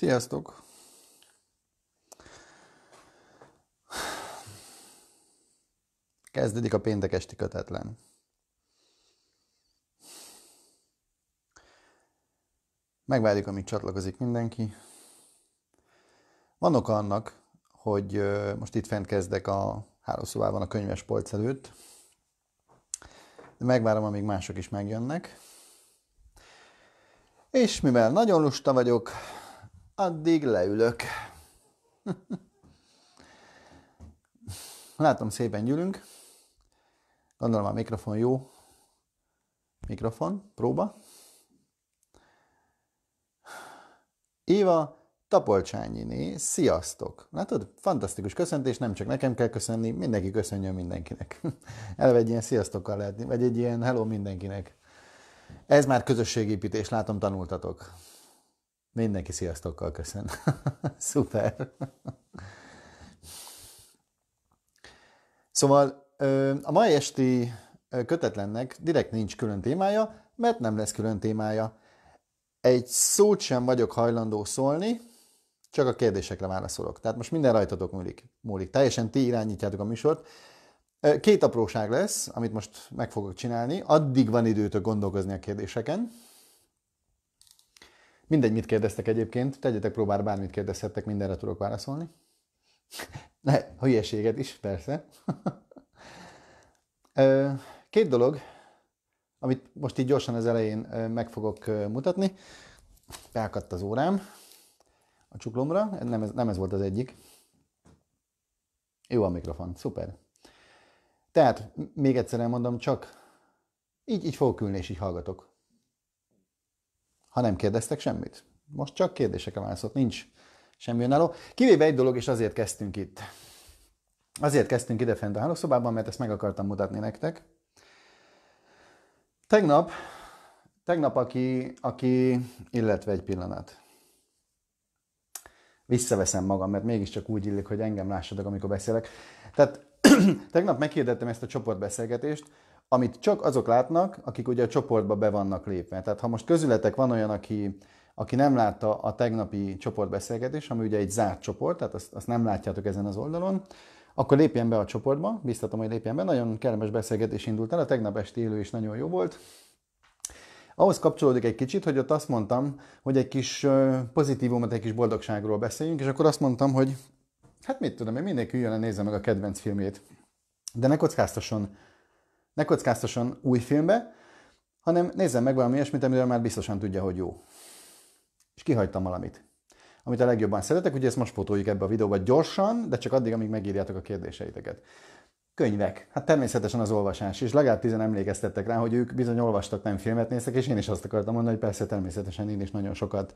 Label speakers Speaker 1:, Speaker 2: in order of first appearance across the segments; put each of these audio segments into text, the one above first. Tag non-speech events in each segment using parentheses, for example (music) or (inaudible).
Speaker 1: Sziasztok! Kezdődik a péntek esti kötetlen. Megvárjuk, amíg csatlakozik mindenki. Van oka annak, hogy most itt fent kezdek a hálószobában a könyves polc előtt, de megvárom, amíg mások is megjönnek. És mivel nagyon lusta vagyok, addig leülök. Látom, szépen gyűlünk. Gondolom a mikrofon jó. Mikrofon, próba. Éva Tapolcsányiné, sziasztok! Látod, fantasztikus köszöntés, nem csak nekem kell köszönni, mindenki köszönjön mindenkinek. (laughs) Elve egy ilyen sziasztokkal lehetni, vagy egy ilyen hello mindenkinek. Ez már közösségépítés, látom tanultatok. Mindenki sziasztokkal köszön. (laughs) Szuper. szóval a mai esti kötetlennek direkt nincs külön témája, mert nem lesz külön témája. Egy szót sem vagyok hajlandó szólni, csak a kérdésekre válaszolok. Tehát most minden rajtatok múlik. múlik. Teljesen ti irányítjátok a műsort. Két apróság lesz, amit most meg fogok csinálni. Addig van időtök gondolkozni a kérdéseken. Mindegy, mit kérdeztek egyébként, tegyetek próbára, bármit kérdezhettek, mindenre tudok válaszolni. Ne, (laughs) hülyeséget is, persze. (laughs) Két dolog, amit most így gyorsan az elején meg fogok mutatni. Beakadt az órám a csuklomra, nem ez, nem ez volt az egyik. Jó a mikrofon, szuper. Tehát, még egyszer elmondom, csak így, így fogok ülni, és így hallgatok ha nem kérdeztek semmit. Most csak a válaszolt, nincs semmi önálló. Kivéve egy dolog, és azért kezdtünk itt. Azért kezdtünk fent a hálószobában, mert ezt meg akartam mutatni nektek. Tegnap, tegnap aki, aki, illetve egy pillanat. Visszaveszem magam, mert mégiscsak úgy illik, hogy engem lássadok, amikor beszélek. Tehát (clears throat) tegnap meghirdettem ezt a csoportbeszélgetést, amit csak azok látnak, akik ugye a csoportba be vannak lépve. Tehát ha most közületek van olyan, aki, aki nem látta a tegnapi csoportbeszélgetés, ami ugye egy zárt csoport, tehát azt, azt nem látjátok ezen az oldalon, akkor lépjen be a csoportba, biztatom, hogy lépjen be, nagyon kellemes beszélgetés indult el, a tegnap esti élő is nagyon jó volt. Ahhoz kapcsolódik egy kicsit, hogy ott azt mondtam, hogy egy kis pozitívumot, egy kis boldogságról beszéljünk, és akkor azt mondtam, hogy hát mit tudom én, mindenki üljön nézze meg a kedvenc filmjét, de ne kockáztasson ne kockáztasson új filmbe, hanem nézzen meg valami ilyesmit, amiről már biztosan tudja, hogy jó. És kihagytam valamit, amit a legjobban szeretek, ugye ezt most fotoljuk ebbe a videóba gyorsan, de csak addig, amíg megírjátok a kérdéseiteket. Könyvek. Hát természetesen az olvasás is. Legalább tizen emlékeztettek rá, hogy ők bizony olvastak, nem filmet néztek, és én is azt akartam mondani, hogy persze természetesen én is nagyon sokat,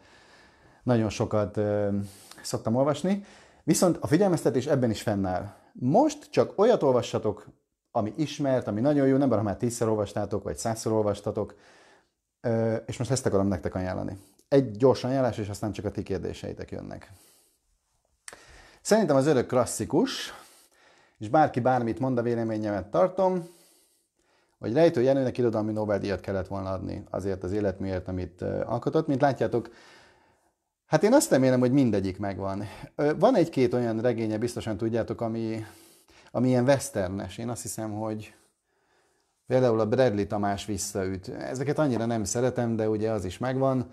Speaker 1: nagyon sokat ö, szoktam olvasni. Viszont a figyelmeztetés ebben is fennáll. Most csak olyat olvassatok, ami ismert, ami nagyon jó, nem bár, ha már tízszer olvastátok, vagy százszor olvastatok, és most ezt akarom nektek ajánlani. Egy gyors ajánlás, és aztán csak a ti kérdéseitek jönnek. Szerintem az örök klasszikus, és bárki bármit mond, a véleményemet tartom, hogy Rejtő Jenőnek irodalmi Nobel-díjat kellett volna adni azért az életműért, amit alkotott. Mint látjátok, hát én azt remélem, hogy mindegyik megvan. Van egy-két olyan regénye, biztosan tudjátok, ami ami ilyen westernes. Én azt hiszem, hogy például a Bradley Tamás visszaüt. Ezeket annyira nem szeretem, de ugye az is megvan.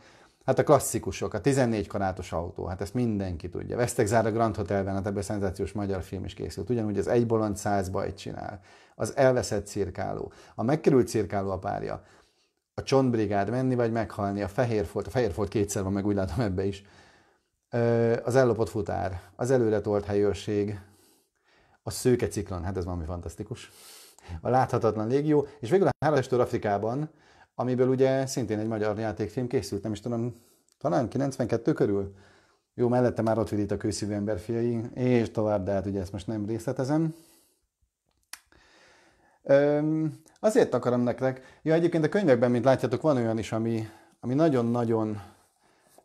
Speaker 1: Hát a klasszikusok, a 14 karátos autó, hát ezt mindenki tudja. Vesztek zár a Grand Hotelben, hát ebből szenzációs magyar film is készült. Ugyanúgy az Egy bolond száz bajt csinál. Az elveszett cirkáló, a megkerült cirkáló a párja, a csontbrigád menni vagy meghalni, a folt, a folt kétszer van, meg úgy látom ebbe is, az ellopott futár, az előretolt helyőrség, a szőke ciklon, hát ez valami fantasztikus, a láthatatlan légió, és végül a Hárastól Afrikában, amiből ugye szintén egy magyar játékfilm készült, nem is tudom, talán 92 körül? Jó, mellette már ott vidít a kőszívű emberfiai, és tovább, de hát ugye ezt most nem részletezem. Öm, azért akarom nektek, ja egyébként a könyvekben, mint látjátok, van olyan is, ami, ami nagyon-nagyon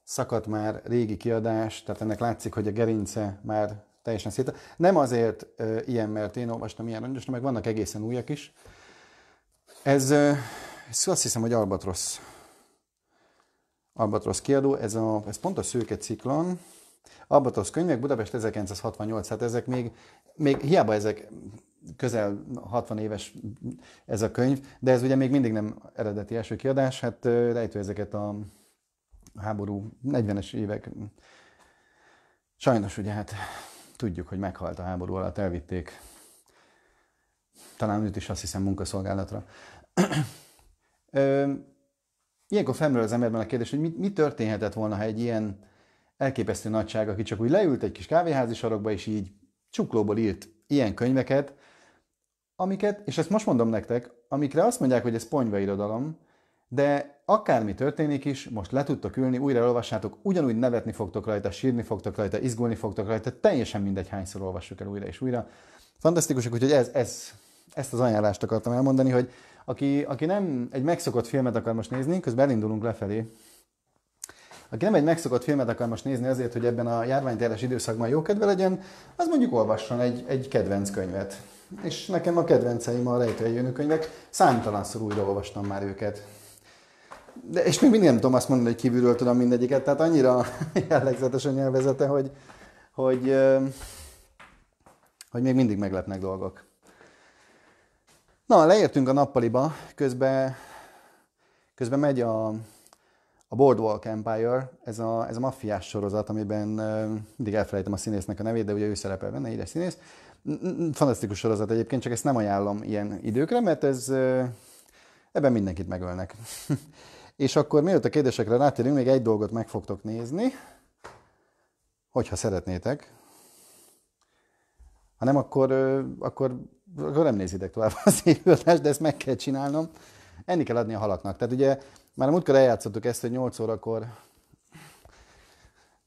Speaker 1: szakadt már régi kiadás, tehát ennek látszik, hogy a gerince már teljesen szét. Nem azért ö, ilyen, mert én olvastam ilyen angyos, meg vannak egészen újak is. Ez, ö, ez azt hiszem, hogy Albatrosz. Albatrosz kiadó, ez, a, ez pont a szőke ciklon. Albatrosz könyvek, Budapest 1968, hát ezek még, még hiába ezek közel 60 éves ez a könyv, de ez ugye még mindig nem eredeti első kiadás, hát rejtő ezeket a háború 40-es évek. Sajnos ugye hát tudjuk, hogy meghalt a háború alatt, elvitték. Talán őt is azt hiszem munkaszolgálatra. Ö, ilyenkor felmerül az emberben a kérdés, hogy mi, mi történhetett volna, ha egy ilyen elképesztő nagyság, aki csak úgy leült egy kis kávéházi sarokba, és így csuklóból írt ilyen könyveket, amiket, és ezt most mondom nektek, amikre azt mondják, hogy ez ponyva irodalom, de akármi történik is, most le tudtok ülni, újra olvassátok, ugyanúgy nevetni fogtok rajta, sírni fogtok rajta, izgulni fogtok rajta, teljesen mindegy hányszor olvassuk el újra és újra. Fantasztikusak, úgyhogy ez, ez, ezt az ajánlást akartam elmondani, hogy aki, aki nem egy megszokott filmet akar most nézni, közben elindulunk lefelé, aki nem egy megszokott filmet akar most nézni azért, hogy ebben a járványteres időszakban jó kedve legyen, az mondjuk olvasson egy, egy kedvenc könyvet. És nekem a kedvenceim a rejtőjönő könyvek, számtalanszor olvastam már őket de, és még mindig nem tudom azt mondani, hogy kívülről tudom mindegyiket, tehát annyira (laughs) jellegzetes a nyelvezete, hogy, hogy, hogy még mindig meglepnek dolgok. Na, leértünk a nappaliba, közben, közben megy a, a Boardwalk Empire, ez a, ez a maffiás sorozat, amiben mindig elfelejtem a színésznek a nevét, de ugye ő szerepel benne, ide színész. Fantasztikus sorozat egyébként, csak ezt nem ajánlom ilyen időkre, mert ez ebben mindenkit megölnek. (laughs) És akkor mielőtt a kérdésekre rátérünk, még egy dolgot meg fogtok nézni, hogyha szeretnétek. Ha nem, akkor, akkor, akkor nem nézitek tovább (laughs) az élőadást, de ezt meg kell csinálnom. Enni kell adni a halaknak. Tehát ugye már a múltkor eljátszottuk ezt, hogy 8 órakor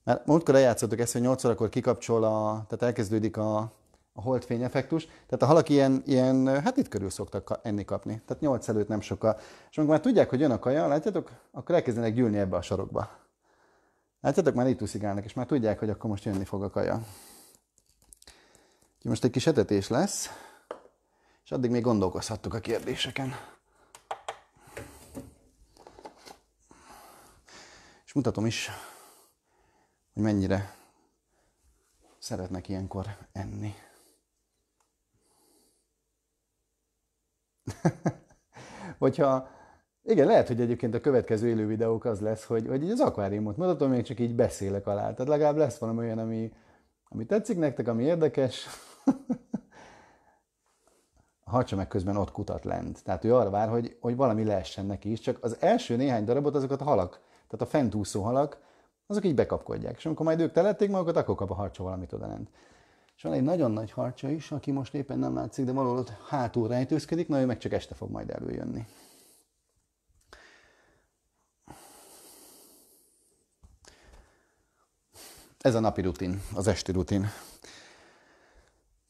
Speaker 1: mert múltkor eljátszottuk ezt, hogy 8 órakor kikapcsol, a, tehát elkezdődik a, a holdfény effektus. Tehát a halak ilyen, ilyen, hát itt körül szoktak enni kapni. Tehát nyolc előtt nem sokkal. És amikor már tudják, hogy jön a kaja, látjátok, akkor elkezdenek gyűlni ebbe a sarokba. Látjátok, már itt uszigálnak, és már tudják, hogy akkor most jönni fog a kaja. Úgyhogy most egy kis etetés lesz, és addig még gondolkozhattuk a kérdéseken. És mutatom is, hogy mennyire szeretnek ilyenkor enni. (laughs) Hogyha, igen, lehet, hogy egyébként a következő élő videók az lesz, hogy, hogy így az akváriumot mutatom, még csak így beszélek alá. Tehát legalább lesz valami olyan, ami, ami tetszik nektek, ami érdekes. a (laughs) meg közben ott kutat lent. Tehát ő arra vár, hogy, hogy valami lehessen neki is, csak az első néhány darabot azokat a halak, tehát a fentúszó halak, azok így bekapkodják. És amikor majd ők telették magukat, akkor kap a harcsa valamit oda lent. És van egy nagyon nagy harcsa is, aki most éppen nem látszik, de valahol ott hátul rejtőzkedik, na ő meg csak este fog majd előjönni. Ez a napi rutin, az esti rutin.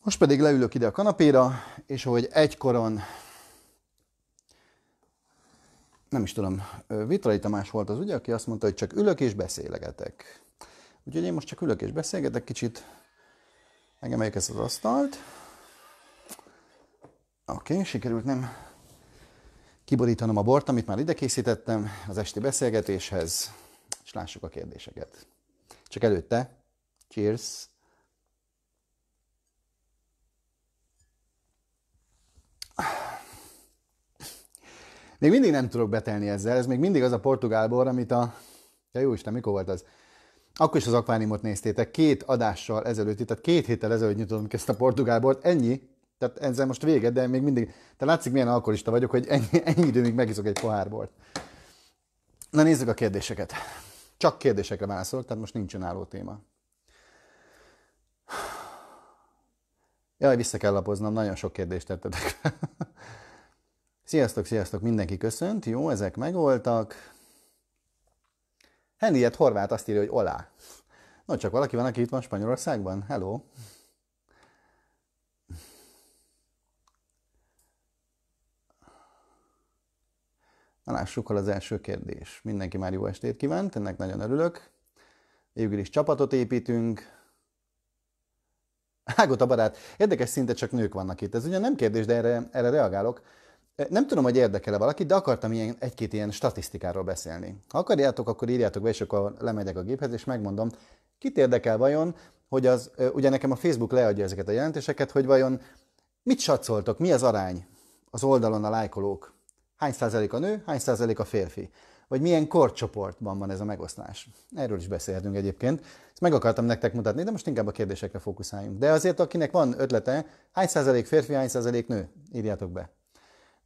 Speaker 1: Most pedig leülök ide a kanapéra, és hogy egykoron, nem is tudom, Vitrai Tamás volt az ugye, aki azt mondta, hogy csak ülök és beszélgetek. Úgyhogy én most csak ülök és beszélgetek kicsit, Megemeljük ezt az asztalt. Oké, okay, sikerült nem kiborítanom a bort, amit már ide készítettem az esti beszélgetéshez, és lássuk a kérdéseket. Csak előtte, cheers! Még mindig nem tudok betelni ezzel, ez még mindig az a portugál bor, amit a... Ja jó Isten, mikor volt az? Akkor is az akváriumot néztétek, két adással ezelőtt, tehát két héttel ezelőtt nyitottam ki ezt a portugál ennyi, tehát ezzel most vége, de még mindig, te látszik milyen alkoholista vagyok, hogy ennyi, ennyi időig megiszok egy pohár Na nézzük a kérdéseket. Csak kérdésekre válaszolok, tehát most nincs önálló téma. Jaj, vissza kell lapoznom, nagyon sok kérdést tettetek. sziasztok, sziasztok, mindenki köszönt, jó, ezek megoltak. Henriett Horváth azt írja, hogy olá. No, csak valaki van, aki itt van Spanyolországban? Hello! Na lássuk, hol az első kérdés. Mindenki már jó estét kívánt, ennek nagyon örülök. Végül is csapatot építünk. Ágot a barát. Érdekes szinte csak nők vannak itt. Ez ugye nem kérdés, de erre, erre reagálok. Nem tudom, hogy érdekel-e valaki, de akartam ilyen, egy-két ilyen statisztikáról beszélni. Ha akarjátok, akkor írjátok be, és akkor lemegyek a géphez, és megmondom, kit érdekel vajon, hogy az, ugye nekem a Facebook leadja ezeket a jelentéseket, hogy vajon mit satszoltok, mi az arány az oldalon a lájkolók? Hány százalék a nő, hány százalék a férfi? Vagy milyen korcsoportban van ez a megosztás? Erről is beszélhetünk egyébként. Ezt meg akartam nektek mutatni, de most inkább a kérdésekre fókuszáljunk. De azért, akinek van ötlete, hány százalék férfi, hány százalék nő? Írjátok be.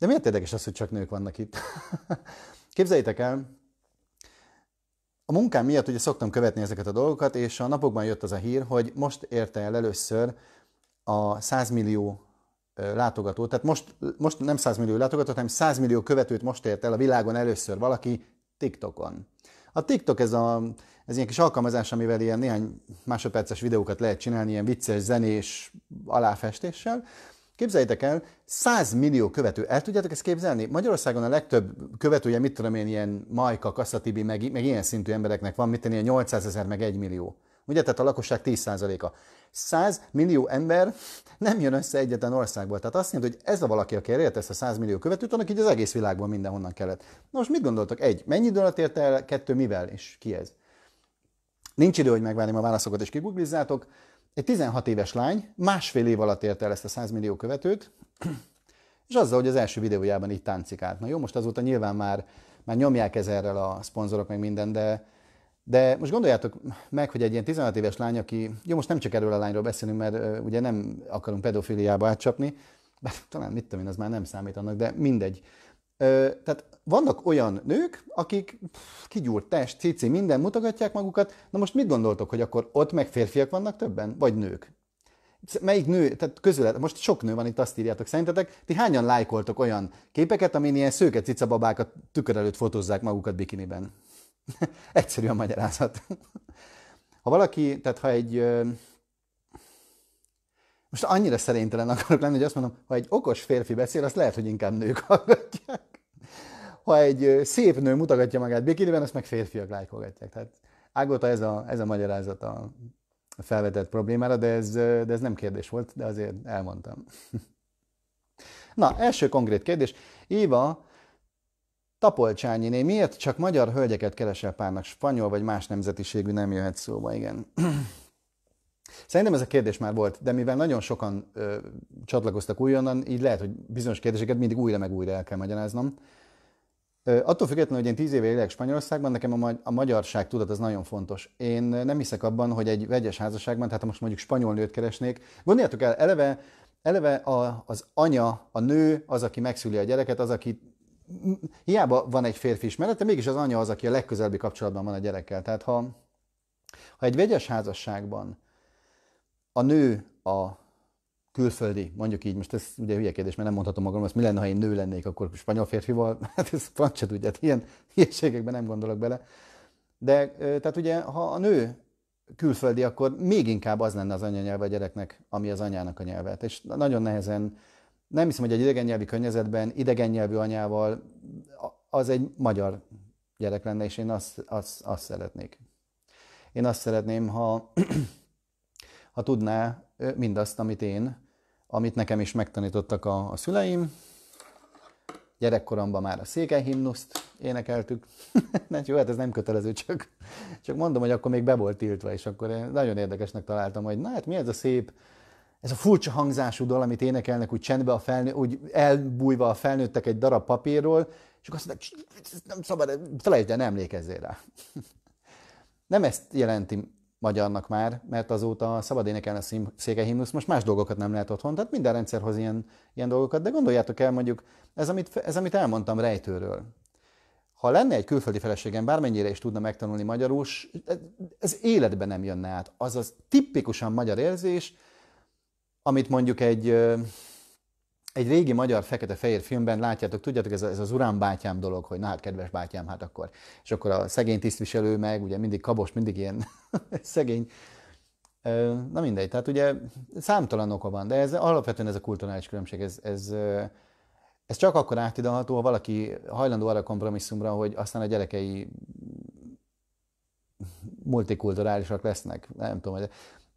Speaker 1: De miért érdekes az, hogy csak nők vannak itt? (laughs) Képzeljétek el, a munkám miatt ugye szoktam követni ezeket a dolgokat, és a napokban jött az a hír, hogy most érte el először a 100 millió látogató, tehát most, most nem 100 millió látogató, hanem 100 millió követőt most ért el a világon először valaki TikTokon. A TikTok ez, a, ez ilyen kis alkalmazás, amivel ilyen néhány másodperces videókat lehet csinálni, ilyen vicces, zenés aláfestéssel, Képzeljétek el, 100 millió követő. El tudjátok ezt képzelni? Magyarországon a legtöbb követője, mit tudom én, ilyen Majka, Kasszatibi, meg, meg ilyen szintű embereknek van, mit tenni, 800 ezer, meg 1 millió. Ugye, tehát a lakosság 10%-a. 100 millió ember nem jön össze egyetlen országból. Tehát azt jelenti, hogy ez a valaki, aki elérte ezt a 100 millió követőt, annak így az egész világban mindenhonnan kellett. Most mit gondoltok? Egy, mennyi idő alatt érte el? Kettő, mivel? És ki ez? Nincs idő, hogy megvárjam a válaszokat, és kiguglizzátok egy 16 éves lány másfél év alatt érte el ezt a 100 millió követőt, és azzal, hogy az első videójában így táncikált. Na jó, most azóta nyilván már, már nyomják ezerrel a szponzorok, meg minden, de, de most gondoljátok meg, hogy egy ilyen 16 éves lány, aki, jó, most nem csak erről a lányról beszélünk, mert uh, ugye nem akarunk pedofiliába átcsapni, bár talán mit tudom én, az már nem számít annak, de mindegy. Uh, tehát vannak olyan nők, akik pff, kigyúrt test, cici, minden mutogatják magukat. Na most mit gondoltok, hogy akkor ott meg férfiak vannak többen, vagy nők? Melyik nő, tehát közület, most sok nő van itt, azt írjátok, szerintetek, ti hányan lájkoltok olyan képeket, amin ilyen szőke cicababákat tükör előtt fotózzák magukat bikiniben? (laughs) Egyszerű a magyarázat. ha valaki, tehát ha egy most annyira szerénytelen akarok lenni, hogy azt mondom, ha egy okos férfi beszél, azt lehet, hogy inkább nők hallgatják ha egy szép nő mutatja magát bikiniben, azt meg férfiak lájkolgatják. Tehát ágóta ez a, ez a magyarázat a felvetett problémára, de ez, de ez nem kérdés volt, de azért elmondtam. (laughs) Na, első konkrét kérdés. Éva, Tapolcsányiné, miért csak magyar hölgyeket keresel párnak? Spanyol vagy más nemzetiségű nem jöhet szóba, igen. (clears throat) Szerintem ez a kérdés már volt, de mivel nagyon sokan ö, csatlakoztak újonnan, így lehet, hogy bizonyos kérdéseket mindig újra meg újra el kell magyaráznom. Attól függetlenül, hogy én tíz éve élek Spanyolországban, nekem a, a magyarság tudat az nagyon fontos. Én nem hiszek abban, hogy egy vegyes házasságban, tehát ha most mondjuk spanyol nőt keresnék, gondoljátok el, eleve, eleve a, az anya, a nő az, aki megszüli a gyereket, az, aki hiába van egy férfi is. mellette, mégis az anya az, aki a legközelebbi kapcsolatban van a gyerekkel. Tehát ha, ha egy vegyes házasságban a nő a külföldi, mondjuk így, most ez ugye hülye kérdés, mert nem mondhatom magam, azt mi lenne, ha én nő lennék, akkor spanyol férfival, (laughs) hát ez franc se tudja, hát ilyen hülyeségekben nem gondolok bele. De tehát ugye, ha a nő külföldi, akkor még inkább az lenne az anyanyelve a gyereknek, ami az anyának a nyelvet. És nagyon nehezen, nem hiszem, hogy egy idegen nyelvi környezetben, idegen nyelvű anyával az egy magyar gyerek lenne, és én azt, azt, azt szeretnék. Én azt szeretném, ha, (clears throat) ha tudná mindazt, amit én, amit nekem is megtanítottak a, a szüleim. Gyerekkoromban már a székely énekeltük. nem, (laughs) jó, hát ez nem kötelező, csak, csak mondom, hogy akkor még be volt tiltva, és akkor én nagyon érdekesnek találtam, hogy na hát mi ez a szép, ez a furcsa hangzású dal, amit énekelnek úgy csendbe, a felnő, úgy elbújva a felnőttek egy darab papírról, és akkor azt mondták, nem szabad, felejtsd el, ne emlékezzél rá. (laughs) nem ezt jelenti magyarnak már, mert azóta szabad énekelni a székehimnusz, most más dolgokat nem lehet otthon, tehát minden rendszerhoz ilyen, ilyen dolgokat, de gondoljátok el mondjuk, ez amit, ez amit elmondtam rejtőről. Ha lenne egy külföldi feleségem, bármennyire is tudna megtanulni magyarul, ez életben nem jönne át. Az az tipikusan magyar érzés, amit mondjuk egy, egy régi magyar fekete-fehér filmben látjátok, tudjátok, ez, a, ez az urán bátyám dolog, hogy na hát kedves bátyám, hát akkor. És akkor a szegény tisztviselő meg, ugye mindig kabos, mindig ilyen (laughs) szegény. Na mindegy, tehát ugye számtalan oka van, de ez alapvetően ez a kulturális különbség, ez, ez, ez csak akkor átidalható, ha valaki hajlandó arra kompromisszumra, hogy aztán a gyerekei multikulturálisak lesznek, nem tudom. hogy...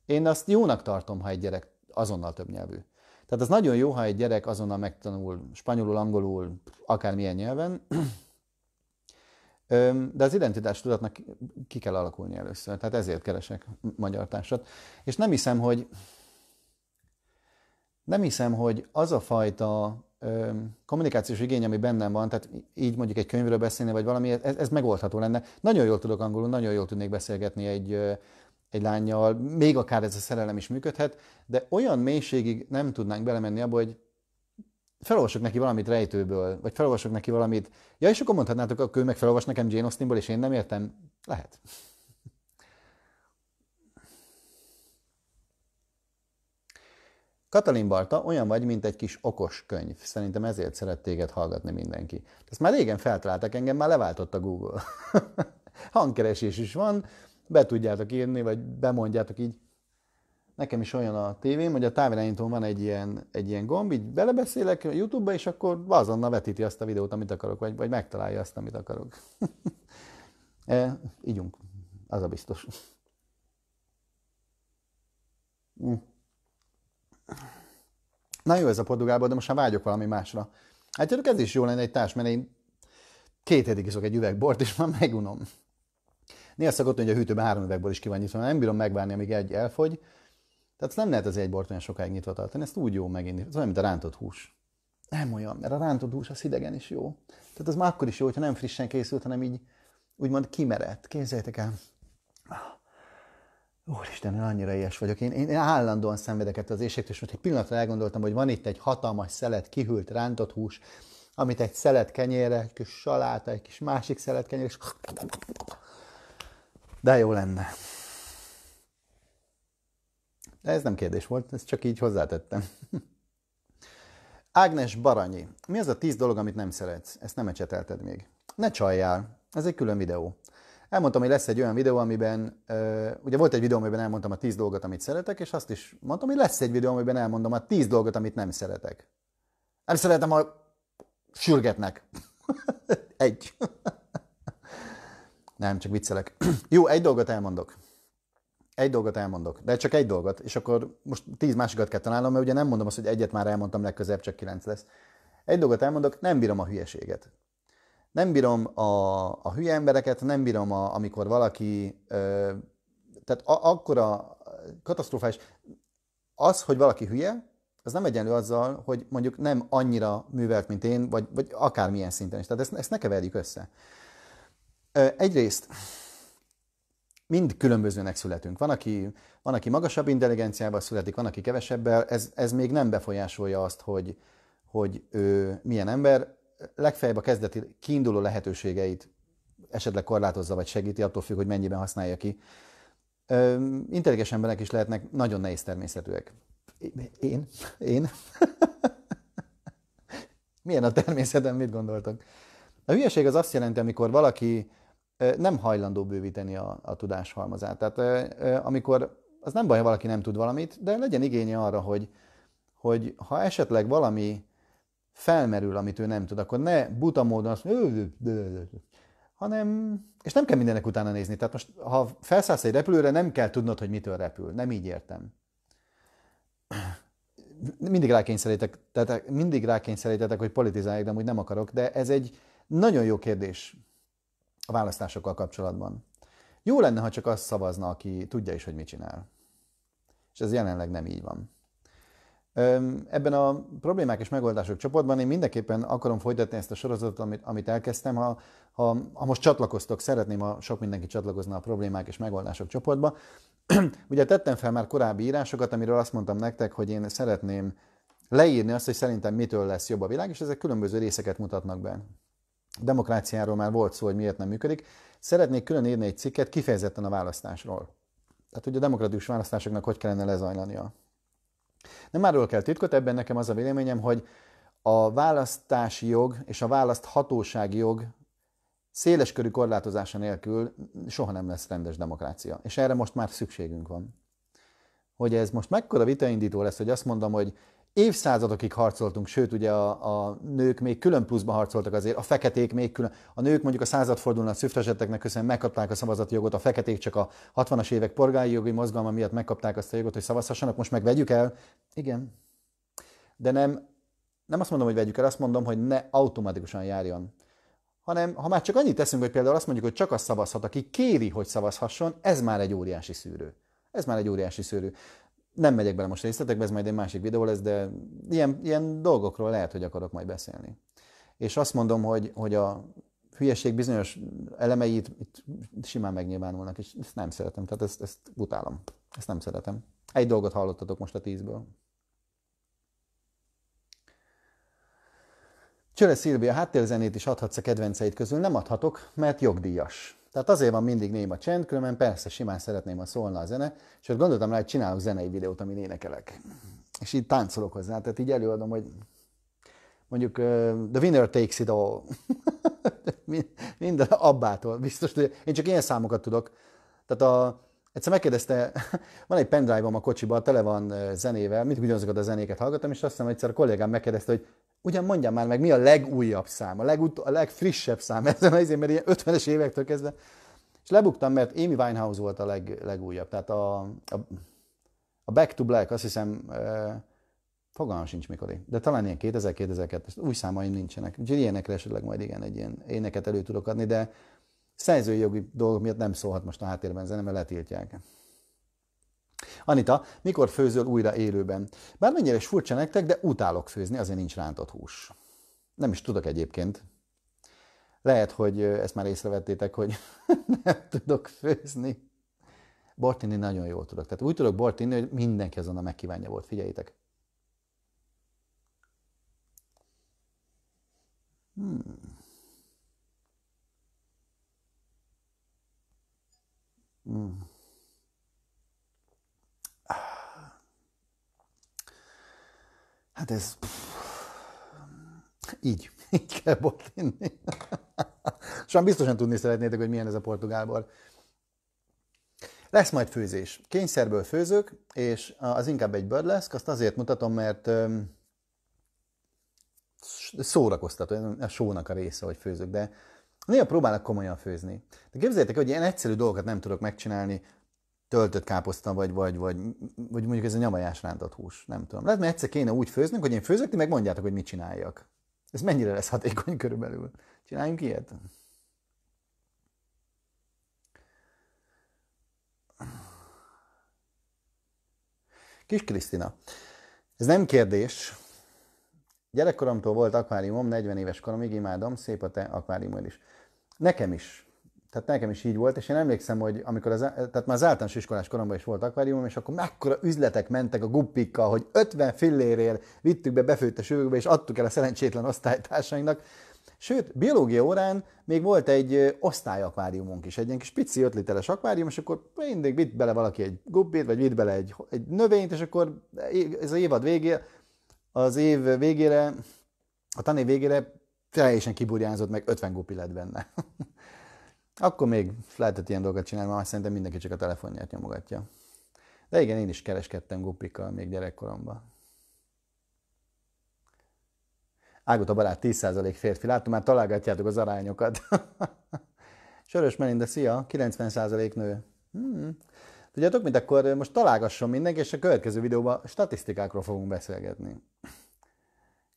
Speaker 1: én azt jónak tartom, ha egy gyerek azonnal több nyelvű. Tehát az nagyon jó, ha egy gyerek azonnal megtanul spanyolul, angolul, akármilyen nyelven, de az identitás tudatnak ki kell alakulni először, tehát ezért keresek magyar társat. És nem hiszem, hogy nem hiszem, hogy az a fajta ö, kommunikációs igény, ami bennem van, tehát így mondjuk egy könyvről beszélni, vagy valami, ez, ez megoldható lenne. Nagyon jól tudok angolul, nagyon jól tudnék beszélgetni egy egy lányjal, még akár ez a szerelem is működhet, de olyan mélységig nem tudnánk belemenni abba, hogy felolvasok neki valamit rejtőből, vagy felolvasok neki valamit, ja, és akkor mondhatnátok, akkor ő meg felolvas nekem Jane Austenból, és én nem értem. Lehet. Katalin Barta, olyan vagy, mint egy kis okos könyv. Szerintem ezért szeret téged hallgatni mindenki. Ezt már régen feltaláltak, engem már leváltott a Google. (laughs) Hangkeresés is van, be tudjátok írni, vagy bemondjátok így. Nekem is olyan a tévém, hogy a távirányítón van egy ilyen, egy ilyen gomb, így belebeszélek YouTube-ba, és akkor azonnal vetíti azt a videót, amit akarok, vagy, vagy megtalálja azt, amit akarok. (laughs) e, ígyunk, az a biztos. Hm. Na jó ez a portugálból, de most már vágyok valami másra. Hát tudok, ez is jó lenne egy társ, mert én két hétig iszok egy üvegbort, és már megunom. Néha szokott, hogy a hűtőben három üvegből is ki van nyitva, nem bírom megvárni, amíg egy elfogy. Tehát nem lehet az egy bort olyan sokáig nyitva tartani, ezt úgy jó meginni. Ez olyan, mint a rántott hús. Nem olyan, mert a rántott hús az hidegen is jó. Tehát az már akkor is jó, hogyha nem frissen készült, hanem így úgymond kimerett. Képzeljétek el, Úristen, én annyira ilyes vagyok. Én, én állandóan szenvedek ettől az éjségtől, és most egy pillanatra elgondoltam, hogy van itt egy hatalmas szelet, kihűlt, rántott hús, amit egy szelet kenyére, egy kis saláta, egy kis másik szelet kenyére, és de jó lenne. De ez nem kérdés volt, ezt csak így hozzátettem. Ágnes Baranyi. Mi az a tíz dolog, amit nem szeretsz? Ezt nem ecsetelted még. Ne csaljál. Ez egy külön videó. Elmondtam, hogy lesz egy olyan videó, amiben, euh, ugye volt egy videó, amiben elmondtam a tíz dolgot, amit szeretek, és azt is mondtam, hogy lesz egy videó, amiben elmondom a tíz dolgot, amit nem szeretek. Nem szeretem a sürgetnek. (laughs) egy. Nem, csak viccelek. (clears throat) Jó, egy dolgot elmondok. Egy dolgot elmondok, de csak egy dolgot, és akkor most tíz másikat kell találnom, mert ugye nem mondom azt, hogy egyet már elmondtam, legközebb csak kilenc lesz. Egy dolgot elmondok, nem bírom a hülyeséget. Nem bírom a, a hülye embereket, nem bírom, a, amikor valaki, ö, tehát a, akkora katasztrofális, az, hogy valaki hülye, az nem egyenlő azzal, hogy mondjuk nem annyira művelt, mint én, vagy, vagy akármilyen szinten is. Tehát ezt, ezt ne keverjük össze. Egyrészt mind különbözőnek születünk. Van aki, van, aki magasabb intelligenciával születik, van, aki kevesebbel. Ez, ez még nem befolyásolja azt, hogy, hogy ő milyen ember. Legfeljebb a kezdeti kiinduló lehetőségeit esetleg korlátozza, vagy segíti, attól függ, hogy mennyiben használja ki. Intelligens emberek is lehetnek nagyon nehéz természetűek. Én? Én? (laughs) milyen a természetem, mit gondoltok? A hülyeség az azt jelenti, amikor valaki nem hajlandó bővíteni a, a tudás halmazát. Tehát amikor az nem baj, ha valaki nem tud valamit, de legyen igénye arra, hogy, hogy ha esetleg valami felmerül, amit ő nem tud, akkor ne buta módon azt mondja, hanem, és nem kell mindenek utána nézni. Tehát most, ha felszállsz egy repülőre, nem kell tudnod, hogy mitől repül. Nem így értem. (clears throat) Mindig rákényszerítek, tehát mindig rákényszerítetek, hogy politizálják, de amúgy nem akarok, de ez egy nagyon jó kérdés a választásokkal kapcsolatban. Jó lenne, ha csak azt szavazna, aki tudja is, hogy mit csinál. És ez jelenleg nem így van. Ebben a problémák és megoldások csoportban én mindenképpen akarom folytatni ezt a sorozatot, amit, amit elkezdtem. Ha, ha, ha most csatlakoztok, szeretném, ha sok mindenki csatlakozna a problémák és megoldások csoportba. (clears throat) Ugye tettem fel már korábbi írásokat, amiről azt mondtam nektek, hogy én szeretném leírni azt, hogy szerintem mitől lesz jobb a világ, és ezek különböző részeket mutatnak be demokráciáról már volt szó, hogy miért nem működik. Szeretnék külön írni egy cikket kifejezetten a választásról. Tehát, hogy a demokratikus választásoknak hogy kellene lezajlania. Nem arról kell titkot, ebben nekem az a véleményem, hogy a választási jog és a választhatósági jog széleskörű korlátozása nélkül soha nem lesz rendes demokrácia. És erre most már szükségünk van. Hogy ez most mekkora vitaindító lesz, hogy azt mondom, hogy évszázadokig harcoltunk, sőt ugye a, a nők még külön pluszban harcoltak azért, a feketék még külön. A nők mondjuk a századfordulón a szüfresetteknek köszönhetően megkapták a szavazati jogot, a feketék csak a 60-as évek polgári jogi mozgalma miatt megkapták azt a jogot, hogy szavazhassanak, most meg vegyük el. Igen. De nem, nem azt mondom, hogy vegyük el, azt mondom, hogy ne automatikusan járjon hanem ha már csak annyit teszünk, hogy például azt mondjuk, hogy csak az szavazhat, aki kéri, hogy szavazhasson, ez már egy óriási szűrő. Ez már egy óriási szűrő nem megyek bele most részletekbe, ez majd egy másik videó lesz, de ilyen, ilyen dolgokról lehet, hogy akarok majd beszélni. És azt mondom, hogy, hogy a hülyeség bizonyos elemei itt, itt simán megnyilvánulnak, és ezt nem szeretem, tehát ezt, ezt utálom. Ezt nem szeretem. Egy dolgot hallottatok most a tízből. Csöle Szilvia háttérzenét is adhatsz a kedvenceid közül, nem adhatok, mert jogdíjas. Tehát azért van mindig néma csend, különben persze simán szeretném, ha szólna a zene, és ott gondoltam rá, hogy csinálok zenei videót, amin énekelek. És így táncolok hozzá, tehát így előadom, hogy mondjuk uh, The Winner Takes It All. (laughs) Minden abbától, biztos, hogy én csak ilyen számokat tudok. Tehát a, egyszer megkérdezte, (laughs) van egy pendrive-om a kocsiban, tele van zenével, mit ugyanazokat a zenéket hallgatom, és azt hiszem, egyszer a kollégám megkérdezte, hogy Ugyan mondjam már meg, mi a legújabb szám, a, legut- a legfrissebb szám (laughs) ezen az mert ilyen 50-es évektől kezdve. És lebuktam, mert Amy Winehouse volt a leg, legújabb. Tehát a, a, a Back to Black, azt hiszem, e, fogalmam sincs mikor, de talán ilyen 2000-2002-es, új számaim nincsenek. Úgyhogy ilyenekre esetleg majd igen, egy ilyen éneket elő tudok adni, de szerzőjogi dolgok miatt nem szólhat most a háttérben zene, mert letiltják. Anita, mikor főzöl újra élőben? Bármennyire is furcsa nektek, de utálok főzni, azért nincs rántott hús. Nem is tudok egyébként. Lehet, hogy ezt már észrevettétek, hogy (laughs) nem tudok főzni. Bortinni nagyon jól tudok. Tehát úgy tudok bortinni, hogy mindenki azon a megkívánja volt. Figyeljétek. Hmm. Hmm. Hát ez... Pff, így. Így kell botlinni. Sajnán (laughs) biztosan tudni szeretnétek, hogy milyen ez a portugál bor. Lesz majd főzés. Kényszerből főzök, és az inkább egy bőr lesz, azt azért mutatom, mert szórakoztató, a sónak a része, hogy főzök, de néha próbálok komolyan főzni. De képzeljétek, hogy ilyen egyszerű dolgokat nem tudok megcsinálni, töltött káposzta, vagy, vagy, vagy, vagy mondjuk ez a nyavajás rántott hús, nem tudom. Lehet, mert egyszer kéne úgy főznünk, hogy én főzök, ti meg mondjátok, hogy mit csináljak. Ez mennyire lesz hatékony körülbelül? Csináljunk ilyet? Kis Krisztina, ez nem kérdés. Gyerekkoromtól volt akváriumom, 40 éves koromig imádom, szép a te akváriumod is. Nekem is. Tehát nekem is így volt, és én emlékszem, hogy amikor az, tehát már az általános iskolás koromban is volt akvárium, és akkor mekkora üzletek mentek a guppikkal, hogy 50 fillérért vittük be befőtt a sövőkbe, és adtuk el a szerencsétlen osztálytársainknak. Sőt, biológia órán még volt egy akváriumunk is, egy ilyen kis pici 5 literes akvárium, és akkor mindig vitt bele valaki egy gubbit, vagy vitt bele egy, egy növényt, és akkor ez az évad végé, az év végére, a tanév végére teljesen kiburjánzott, meg 50 gupi lett benne. (laughs) Akkor még lehetett ilyen dolgokat csinálni, mert szerintem mindenki csak a telefonját nyomogatja. De igen, én is kereskedtem gupikkal még gyerekkoromban. Ágot a barát 10% férfi. Látom, már találgatjátok az arányokat. (laughs) Sörös Melinda, szia! 90% nő. Hmm. Tudjátok mint akkor most találgasson mindenki, és a következő videóban statisztikákról fogunk beszélgetni.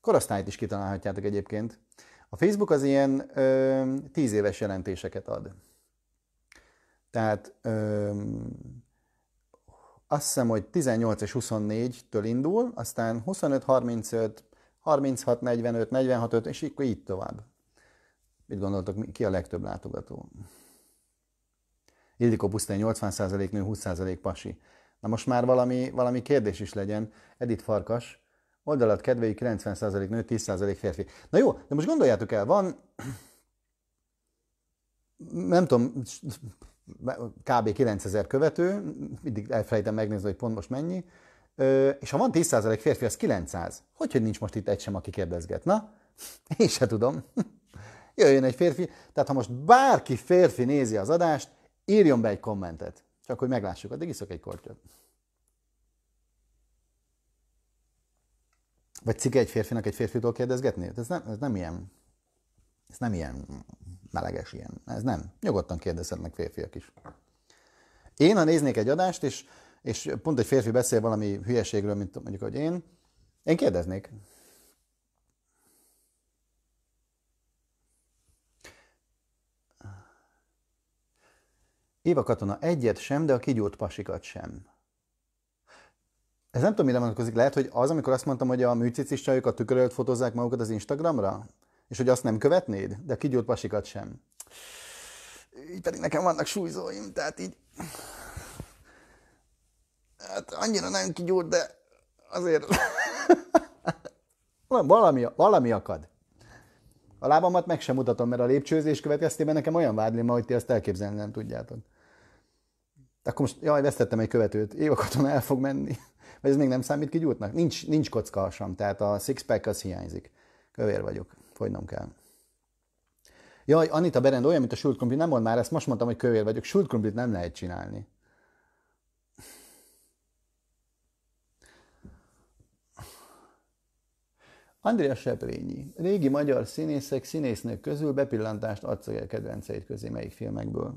Speaker 1: Korosztályt is kitalálhatjátok egyébként. A Facebook az ilyen ö, tíz éves jelentéseket ad. Tehát ö, azt hiszem, hogy 18 és 24-től indul, aztán 25, 35, 36, 45, 46, 5, és akkor így tovább. Mit gondoltok, ki a legtöbb látogató? Ildikó pusztán 80% nő, 20% pasi. Na most már valami, valami kérdés is legyen. Edith Farkas, oldalat kedvei 90% nő, 10% férfi. Na jó, de most gondoljátok el, van, nem tudom, kb. 9000 követő, mindig elfelejtem megnézni, hogy pont most mennyi, és ha van 10% férfi, az 900. Hogy, hogy nincs most itt egy sem, aki kérdezget? Na, (laughs) én se tudom. (laughs) Jöjjön egy férfi. Tehát ha most bárki férfi nézi az adást, írjon be egy kommentet. Csak hogy meglássuk, addig iszok egy kortyot. Vagy cike egy férfinak egy férfitől kérdezgetni? Ez nem, ez nem ilyen, ez nem ilyen meleges ilyen. Ez nem. Nyugodtan kérdezhetnek férfiak is. Én, ha néznék egy adást, és, és pont egy férfi beszél valami hülyeségről, mint mondjuk, hogy én, én kérdeznék. Éva katona egyet sem, de a kigyúrt pasikat sem. Ez nem tudom, mire vonatkozik. Lehet, hogy az, amikor azt mondtam, hogy a műcicis csajok a tükör fotózzák magukat az Instagramra? És hogy azt nem követnéd? De kigyúrt pasikat sem. Így pedig nekem vannak súlyzóim, tehát így... Hát annyira nem kigyúrt, de azért... (laughs) valami, valami akad. A lábamat meg sem mutatom, mert a lépcsőzés következtében nekem olyan vádlima, hogy ti ezt elképzelni nem tudjátok. Akkor most, jaj, vesztettem egy követőt. Katona el fog menni. Vagy ez még nem számít kigyúrtnak? Nincs, nincs kocka sem, tehát a sixpack az hiányzik. Kövér vagyok, fogynom kell. Jaj, Anita Berend olyan, mint a sült krumpli. Nem mond már ezt, most mondtam, hogy kövér vagyok. Sült krumplit nem lehet csinálni. Andrea Seprényi. Régi magyar színészek, színésznők közül bepillantást adsz a kedvenceid közé, melyik filmekből?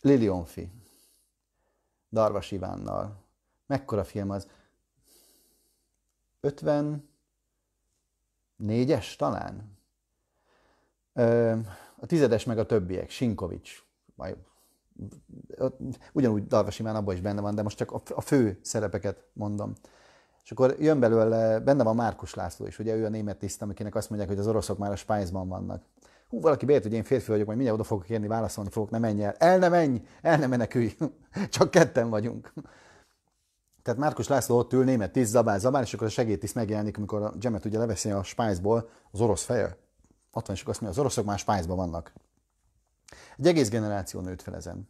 Speaker 1: Lilionfi. Darvas Ivánnal. Mekkora film az? 54-es talán? Ö, a tizedes meg a többiek, Sinkovics, majd ugyanúgy Darvas Iván abban is benne van, de most csak a fő szerepeket mondom. És akkor jön belőle, benne van Márkus László is, ugye ő a német tiszt, amikinek azt mondják, hogy az oroszok már a Spájzban vannak hú, valaki bejött, hogy én férfi vagyok, majd mindjárt oda fogok kérni, válaszolni fogok, ne menj el, el ne menj, el ne menekülj, (laughs) csak ketten vagyunk. Tehát Márkus László ott ül, német tíz, zabál, zabál, és akkor a segédtiszt megjelenik, amikor a Gemet ugye leveszi a spájzból az orosz feje. Ott van, és azt mondja, az oroszok már spájzban vannak. Egy egész generáció nőtt fel ezen.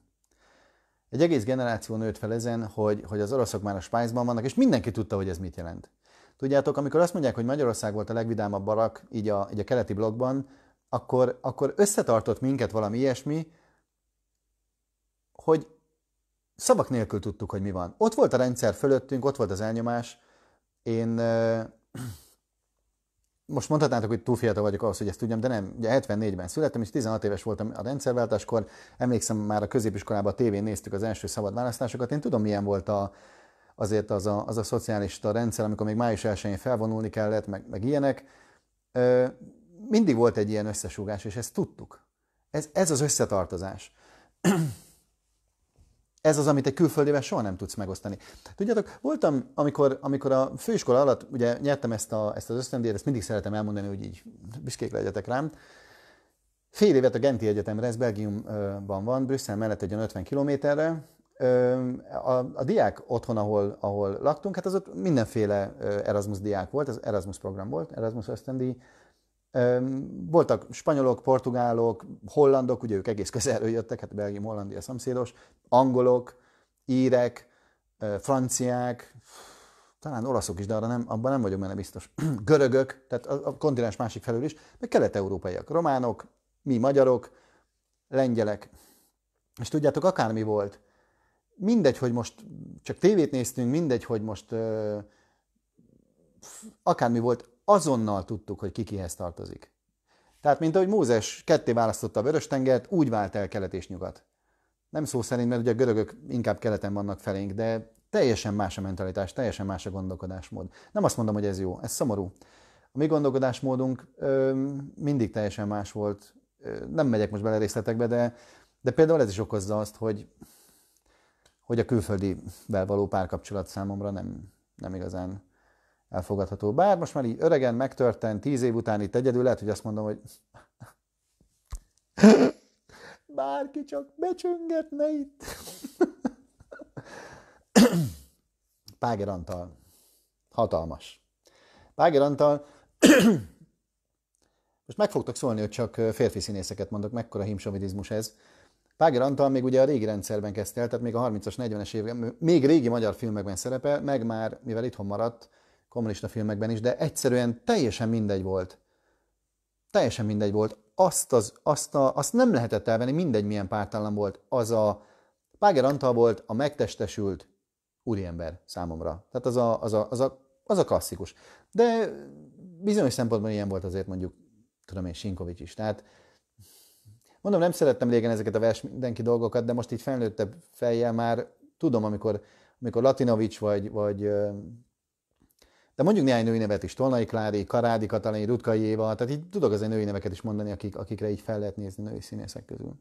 Speaker 1: Egy egész generáció nőtt fel ezen, hogy, hogy az oroszok már a spájzban vannak, és mindenki tudta, hogy ez mit jelent. Tudjátok, amikor azt mondják, hogy Magyarország volt a legvidámabb barak, így a, így a keleti blokkban, akkor, akkor összetartott minket valami ilyesmi, hogy szavak nélkül tudtuk, hogy mi van. Ott volt a rendszer fölöttünk, ott volt az elnyomás. Én most mondhatnátok, hogy túl fiatal vagyok ahhoz, hogy ezt tudjam, de nem. Ugye 74-ben születtem, és 16 éves voltam a rendszerváltáskor. Emlékszem, már a középiskolában a tévén néztük az első szabad választásokat. Én tudom, milyen volt a, azért az a, az a szocialista rendszer, amikor még május 1-én felvonulni kellett, meg, meg ilyenek mindig volt egy ilyen összesúgás, és ezt tudtuk. Ez, ez az összetartozás. (clears throat) ez az, amit egy külföldével soha nem tudsz megosztani. Tudjátok, voltam, amikor, amikor a főiskola alatt, ugye nyertem ezt, a, ezt az ösztöndíjat, ezt mindig szeretem elmondani, hogy így büszkék legyetek rám. Fél évet a Genti Egyetemre, ez Belgiumban van, Brüsszel mellett egy 50 kilométerre. A, a diák otthon, ahol, ahol laktunk, hát az ott mindenféle Erasmus diák volt, az Erasmus program volt, Erasmus ösztöndíj voltak spanyolok, portugálok, hollandok, ugye ők egész közelről jöttek, hát Belgium, Hollandia szomszédos, angolok, írek, franciák, talán olaszok is, de arra nem, abban nem vagyok benne biztos. (clears throat) Görögök, tehát a, a kontinens másik felül is, meg kelet-európaiak, románok, mi magyarok, lengyelek. És tudjátok, akármi volt, mindegy, hogy most csak tévét néztünk, mindegy, hogy most ö, akármi volt, azonnal tudtuk, hogy ki kihez tartozik. Tehát, mint ahogy Mózes ketté választotta a Vöröstengert, úgy vált el kelet és nyugat. Nem szó szerint, mert ugye a görögök inkább keleten vannak felénk, de teljesen más a mentalitás, teljesen más a gondolkodásmód. Nem azt mondom, hogy ez jó, ez szomorú. A mi gondolkodásmódunk ö, mindig teljesen más volt. Ö, nem megyek most bele részletekbe, de, de például ez is okozza azt, hogy, hogy a külföldivel való párkapcsolat számomra nem, nem igazán elfogadható. Bár most már így öregen megtörtént, tíz év után itt egyedül, lehet, hogy azt mondom, hogy bárki csak becsöngetne itt. Páger Antal. Hatalmas. Páger Antal, most meg fogtok szólni, hogy csak férfi színészeket mondok, mekkora himsovidizmus ez. Páger Antal még ugye a régi rendszerben kezdte el, tehát még a 30-as, 40-es években, még régi magyar filmekben szerepel, meg már, mivel itthon maradt, kommunista filmekben is, de egyszerűen teljesen mindegy volt. Teljesen mindegy volt. Azt, az, azt, a, azt nem lehetett elvenni, mindegy milyen pártállam volt. Az a Páger Antal volt a megtestesült úriember számomra. Tehát az a, az a, az a, az a klasszikus. De bizonyos szempontból ilyen volt azért mondjuk, tudom én, Sinkovics is. Tehát mondom, nem szerettem régen ezeket a vers mindenki dolgokat, de most így felnőttebb fejjel már tudom, amikor, amikor Latinovics vagy, vagy de mondjuk néhány női nevet is, Tolnai Klári, Karádi Katalin, Rutkai Éva, tehát így tudok azért női neveket is mondani, akik, akikre így fel lehet nézni női színészek közül.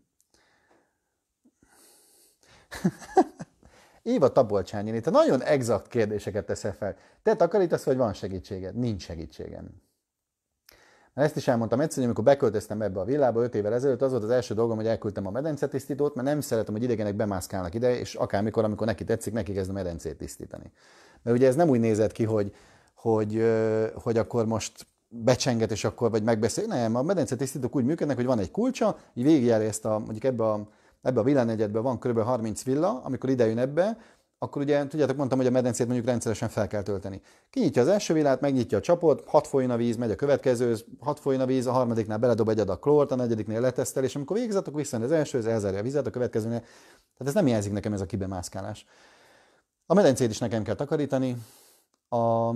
Speaker 1: (laughs) Éva Tabolcsányi, te nagyon exakt kérdéseket teszel fel. Te takarítasz, vagy van segítséged? Nincs segítségem. Mert ezt is elmondtam egyszerűen, amikor beköltöztem ebbe a villába 5 évvel ezelőtt, az volt az első dolgom, hogy elküldtem a medencetisztítót, mert nem szeretem, hogy idegenek bemászkálnak ide, és akármikor, amikor neki tetszik, neki kezd a medencét tisztítani. Mert ugye ez nem úgy nézett ki, hogy hogy, hogy akkor most becsenget, és akkor vagy megbeszél. Nem, a medencetisztítók úgy működnek, hogy van egy kulcsa, így végigjárja ezt a, mondjuk ebbe a, ebbe a villanegyedbe van kb. 30 villa, amikor ide jön ebbe, akkor ugye, tudjátok, mondtam, hogy a medencét mondjuk rendszeresen fel kell tölteni. Kinyitja az első villát, megnyitja a csapot, hat folyna víz, megy a következő, hat folyna víz, a harmadiknál beledob egy adag klórt, a negyediknél letesztel, és amikor végzett, akkor visszajön az első, ez elzárja a vizet, a következőnél. Tehát ez nem jelzik nekem ez a kibemászkálás. A medencét is nekem kell takarítani, a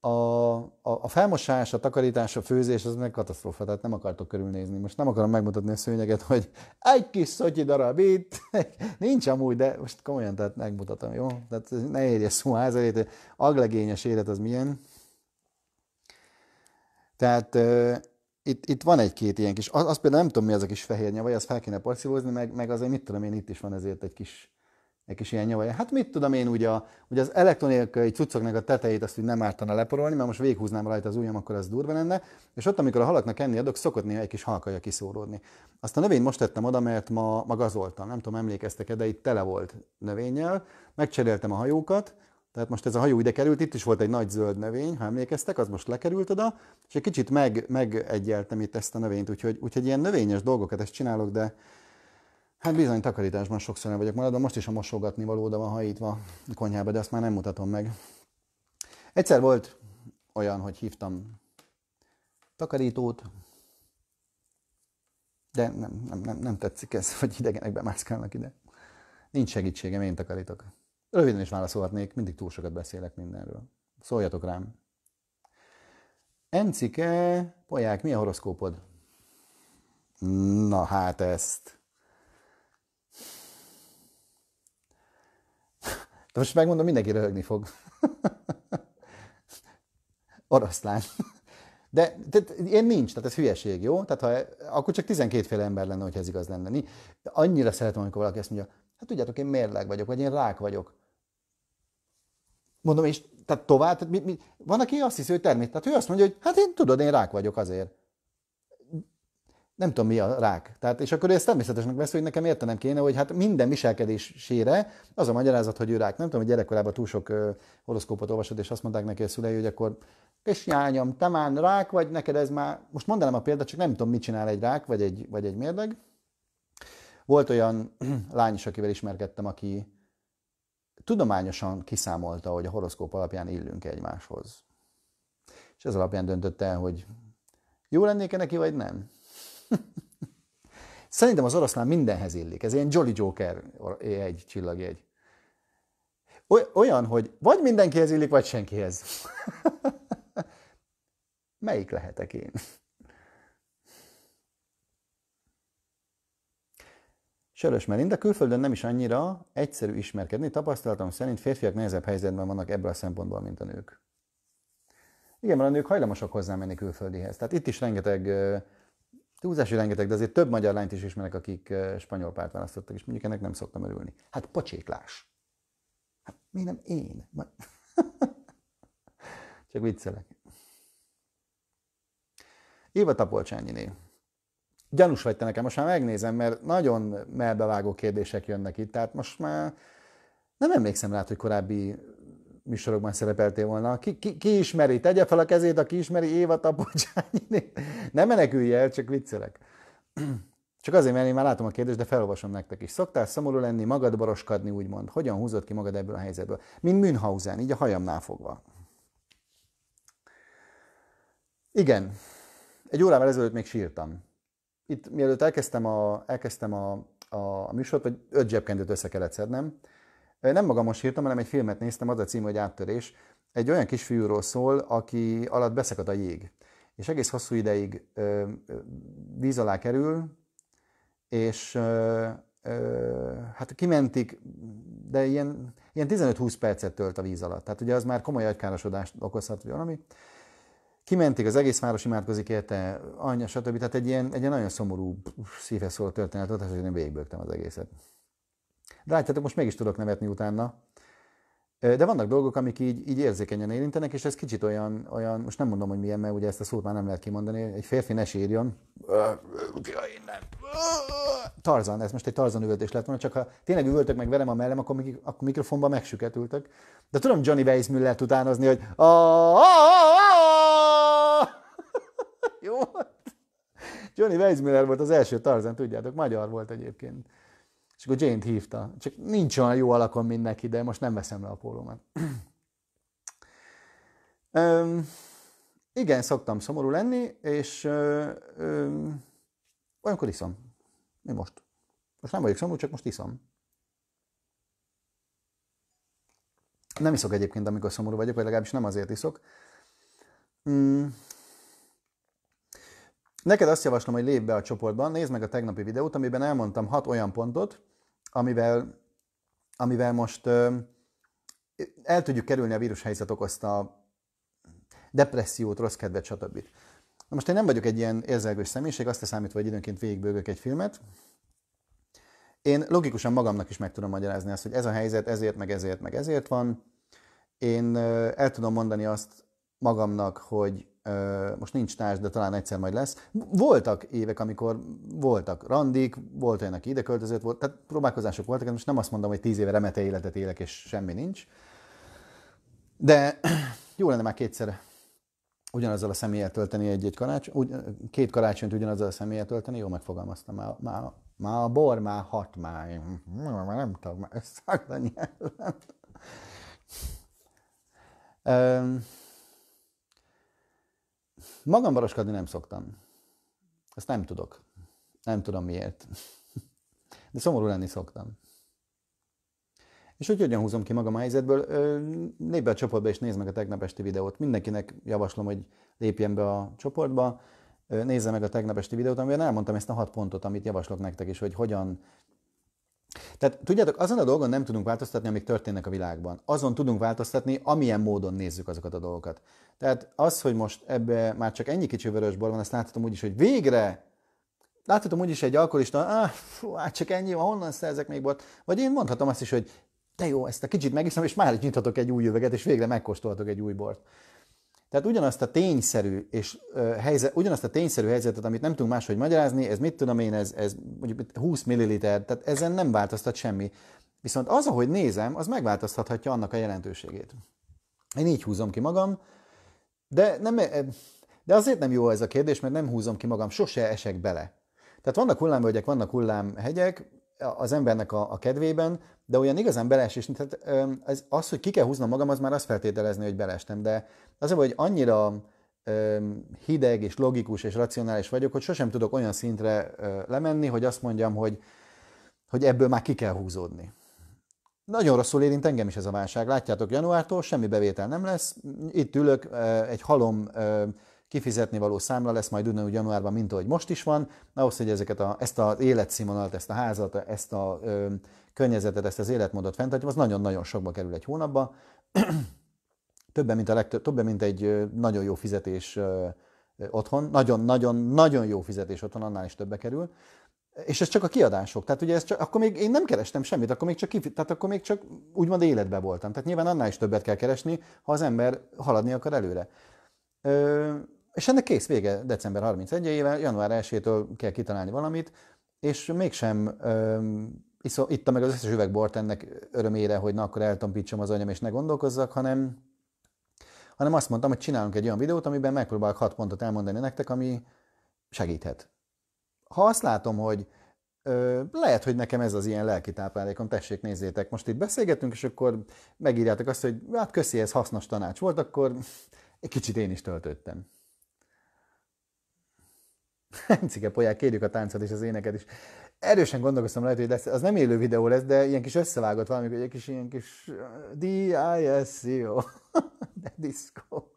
Speaker 1: a, a, a felmosás, a takarítás, a főzés, az meg katasztrófa, tehát nem akartok körülnézni. Most nem akarom megmutatni a szőnyeget, hogy egy kis szotyi darab itt, (laughs) nincs amúgy, de most komolyan, tehát megmutatom, jó? Tehát ne érje szó házalét, aglegényes élet az milyen. Tehát uh, itt, itt, van egy-két ilyen kis, az, az például nem tudom mi az a kis fehérnye, vagy az fel kéne porcivózni, meg, meg azért mit tudom én, itt is van ezért egy kis egy kis ilyen nyavaja. Hát mit tudom én, ugye, a, ugye az elektronikai cuccoknak a tetejét azt úgy nem ártana leporolni, mert most véghúznám rajta az ujjam, akkor az durva lenne. És ott, amikor a halaknak enni adok, szokott néha egy kis halkaja kiszóródni. Azt a növényt most tettem oda, mert ma, ma gazoltam. Nem tudom, emlékeztek-e, de itt tele volt növényel. Megcseréltem a hajókat, tehát most ez a hajó ide került, itt is volt egy nagy zöld növény, ha emlékeztek, az most lekerült oda, és egy kicsit meg, megegyeltem itt ezt a növényt, úgyhogy, úgyhogy ilyen növényes dolgokat ezt csinálok, de, Hát bizony, takarításban sokszor nem vagyok maradva. Most is a mosogatni való oda van hajítva a konyhába, de azt már nem mutatom meg. Egyszer volt olyan, hogy hívtam takarítót, de nem, nem, nem, nem tetszik ez, hogy idegenek bemászkálnak ide. Nincs segítségem, én takarítok. Röviden is válaszolhatnék, mindig túl sokat beszélek mindenről. Szóljatok rám. Encike, Poják, mi a horoszkópod? Na hát ezt... most megmondom, mindenki röhögni fog. (laughs) Oroszlán. De tehát, én nincs, tehát ez hülyeség, jó? Tehát ha, akkor csak 12 féle ember lenne, hogyha ez igaz lenne. Annyira szeretem, amikor valaki ezt mondja, hát tudjátok, én mérleg vagyok, vagy én rák vagyok. Mondom, és tehát tovább, tehát mi, mi, van, aki azt hiszi, hogy természetes. Tehát ő azt mondja, hogy hát én tudod, én rák vagyok azért nem tudom mi a rák. Tehát, és akkor ezt természetesnek vesz, hogy nekem értenem kéne, hogy hát minden viselkedésére az a magyarázat, hogy ő rák. Nem tudom, hogy gyerekkorában túl sok ö, horoszkópot olvasod és azt mondták neki a szülei, hogy akkor és jányom, te már rák vagy, neked ez már, most mondanám a példát, csak nem tudom, mit csinál egy rák, vagy egy, vagy egy mérleg. Volt olyan (clears throat) lány is, akivel ismerkedtem, aki tudományosan kiszámolta, hogy a horoszkóp alapján illünk egymáshoz. És ez alapján döntött el, hogy jó lennék-e neki, vagy nem. (laughs) Szerintem az oroszlán mindenhez illik. Ez ilyen Jolly Joker egy csillagjegy. Olyan, hogy vagy mindenkihez illik, vagy senkihez. (laughs) Melyik lehetek én? Sörös Melinda, külföldön nem is annyira egyszerű ismerkedni. Tapasztalatom szerint férfiak nehezebb helyzetben vannak ebből a szempontból, mint a nők. Igen, mert a nők hajlamosak hozzá menni külföldihez. Tehát itt is rengeteg Túlzási rengeteg, de azért több magyar lányt is ismerek, akik eh, spanyol párt választottak, és mondjuk ennek nem szoktam örülni. Hát pocséklás. Hát miért nem én? (laughs) Csak viccelek. Éva Tapolcsányiné. Gyanús vagy te nekem, most már megnézem, mert nagyon melbevágó kérdések jönnek itt, tehát most már nem emlékszem rá, hogy korábbi műsorokban szerepeltél volna. Ki, ki, ki ismeri? Tegye fel a kezét, aki ismeri Éva Tapocsányi. (laughs) Nem menekülj el, csak viccelek. (clears throat) Csak azért, mert én már látom a kérdést, de felolvasom nektek is. Szoktál szomorú lenni, magad baroskadni, úgymond. Hogyan húzod ki magad ebből a helyzetből? Mint Münhausen, így a hajamnál fogva. Igen. Egy órával ezelőtt még sírtam. Itt mielőtt elkezdtem a, elkezdtem a, a, a műsort, vagy öt zsebkendőt össze kellett szednem, nem magam most írtam, hanem egy filmet néztem, az a cím, hogy áttörés. Egy olyan kisfiúról szól, aki alatt beszakad a jég. És egész hosszú ideig ö, víz alá kerül, és ö, ö, hát kimentik, de ilyen, ilyen 15-20 percet tölt a víz alatt. Tehát ugye az már komoly agykárosodást okozhat, vagy valami kimentik, az egész város imádkozik érte, anyja, stb. Tehát egy ilyen, egy ilyen nagyon szomorú, szíveszóló történet volt, hogy én végigbögtem az egészet. De látjátok, most mégis tudok nevetni utána. De vannak dolgok, amik így, így érzékenyen érintenek, és ez kicsit olyan, olyan, most nem mondom, hogy milyen, mert ugye ezt a szót már nem lehet kimondani, egy férfi ne sírjon. Tarzan, ez most egy Tarzan üvöltés lett volna, csak ha tényleg üvöltök meg velem a mellem, akkor, mik- akkor mikrofonba megsüketültök. De tudom Johnny Weissmüller-t utánozni, hogy jó, Johnny Weissmüller volt az első Tarzan, tudjátok, magyar volt egyébként. És akkor Jane-t hívta. Csak nincs olyan jó alakon, mint neki, de most nem veszem le a pólómat. (clears throat) Öm, igen, szoktam szomorú lenni, és öm, olyankor iszom. Mi most? Most nem vagyok szomorú, csak most iszom. Nem iszok egyébként, amikor szomorú vagyok, vagy legalábbis nem azért iszok. Mm. Neked azt javaslom, hogy lépj be a csoportban, nézd meg a tegnapi videót, amiben elmondtam hat olyan pontot, amivel, amivel most ö, el tudjuk kerülni a vírushelyzet okozta depressziót, rossz kedvet, stb. Na most én nem vagyok egy ilyen érzelgős személyiség, azt számítva, hogy időnként végigbőgök egy filmet. Én logikusan magamnak is meg tudom magyarázni azt, hogy ez a helyzet ezért, meg ezért, meg ezért van. Én el tudom mondani azt, magamnak, hogy ö, most nincs társ, de talán egyszer majd lesz. Voltak évek, amikor voltak randik, volt olyan, aki ide költözött, volt, tehát próbálkozások voltak, most nem azt mondom, hogy tíz éve remete életet élek, és semmi nincs. De (clears throat) jó lenne már kétszer ugyanazzal a személyet tölteni egy-egy karácsony, ugy, két karácsonyt ugyanazzal a személyet tölteni, jó megfogalmaztam, már, már, már a bor már hat, már, már nem tudom, már összeállt a nyelvem. Magam baroskodni nem szoktam. Ezt nem tudok. Nem tudom miért. De szomorú lenni szoktam. És hogy hogyan húzom ki magam a helyzetből? Lépj be a csoportba és nézd meg a tegnap esti videót. Mindenkinek javaslom, hogy lépjen be a csoportba, nézze meg a tegnap esti videót, amiben elmondtam ezt a hat pontot, amit javaslok nektek is, hogy hogyan tehát tudjátok, azon a dolgon nem tudunk változtatni, amik történnek a világban. Azon tudunk változtatni, amilyen módon nézzük azokat a dolgokat. Tehát az, hogy most ebbe már csak ennyi kicsi vörösbor van, ezt láthatom úgy is, hogy végre Láthatom úgyis egy alkoholista, ah, fú, hát csak ennyi van, honnan szerzek még bort? Vagy én mondhatom azt is, hogy de jó, ezt a kicsit megiszom, és már nyithatok egy új üveget, és végre megkóstolhatok egy új bort. Tehát ugyanazt a tényszerű, és, uh, helyzet, ugyanazt a tényszerű helyzetet, amit nem tudunk máshogy magyarázni, ez mit tudom én, ez, ez mondjuk 20 milliliter, tehát ezen nem változtat semmi. Viszont az, ahogy nézem, az megváltoztathatja annak a jelentőségét. Én így húzom ki magam, de, nem, eh, de azért nem jó ez a kérdés, mert nem húzom ki magam, sose esek bele. Tehát vannak hullámvölgyek, vannak hullámhegyek az embernek a, a kedvében, de olyan igazán beleesés, tehát az, eh, az, hogy ki kell húznom magam, az már azt feltételezni, hogy belestem, de az, hogy annyira eh, hideg és logikus és racionális vagyok, hogy sosem tudok olyan szintre lemenni, hogy azt mondjam, hogy, hogy ebből már ki kell húzódni. Nagyon rosszul érint engem is ez a válság. Látjátok, januártól semmi bevétel nem lesz. Itt ülök, egy halom kifizetni való számla lesz majd ugyanúgy januárban, mint ahogy most is van. Ahhoz, hogy ezeket a, ezt az életszínvonalat, ezt a házat, ezt a ö, környezetet, ezt az életmódot fenntartjuk, az nagyon-nagyon sokba kerül egy hónapba. (clears throat) többen, mint a legtöbb, többen, mint egy nagyon jó fizetés ö, otthon. Nagyon-nagyon-nagyon jó fizetés otthon, annál is többe kerül. És ez csak a kiadások. Tehát ugye ez csak, akkor még én nem kerestem semmit, akkor még csak, kif, tehát akkor még csak úgymond életben voltam. Tehát nyilván annál is többet kell keresni, ha az ember haladni akar előre. Ö, és ennek kész vége december 31-ével, január 1-től kell kitalálni valamit, és mégsem ö, itt meg az összes üvegbort ennek örömére, hogy na akkor eltompítsam az anyam és ne gondolkozzak, hanem, hanem azt mondtam, hogy csinálunk egy olyan videót, amiben megpróbálok hat pontot elmondani nektek, ami segíthet ha azt látom, hogy ö, lehet, hogy nekem ez az ilyen lelki táplálékom, tessék, nézzétek, most itt beszélgetünk, és akkor megírjátok azt, hogy hát köszi, ez hasznos tanács volt, akkor egy kicsit én is töltöttem. (laughs) polyák, kérjük a táncot és az éneket is. Erősen gondolkoztam lehet, hogy lesz, az nem élő videó lesz, de ilyen kis összevágott valami, hogy egy kis ilyen kis D-I-S-C-O, (laughs) de diszkó.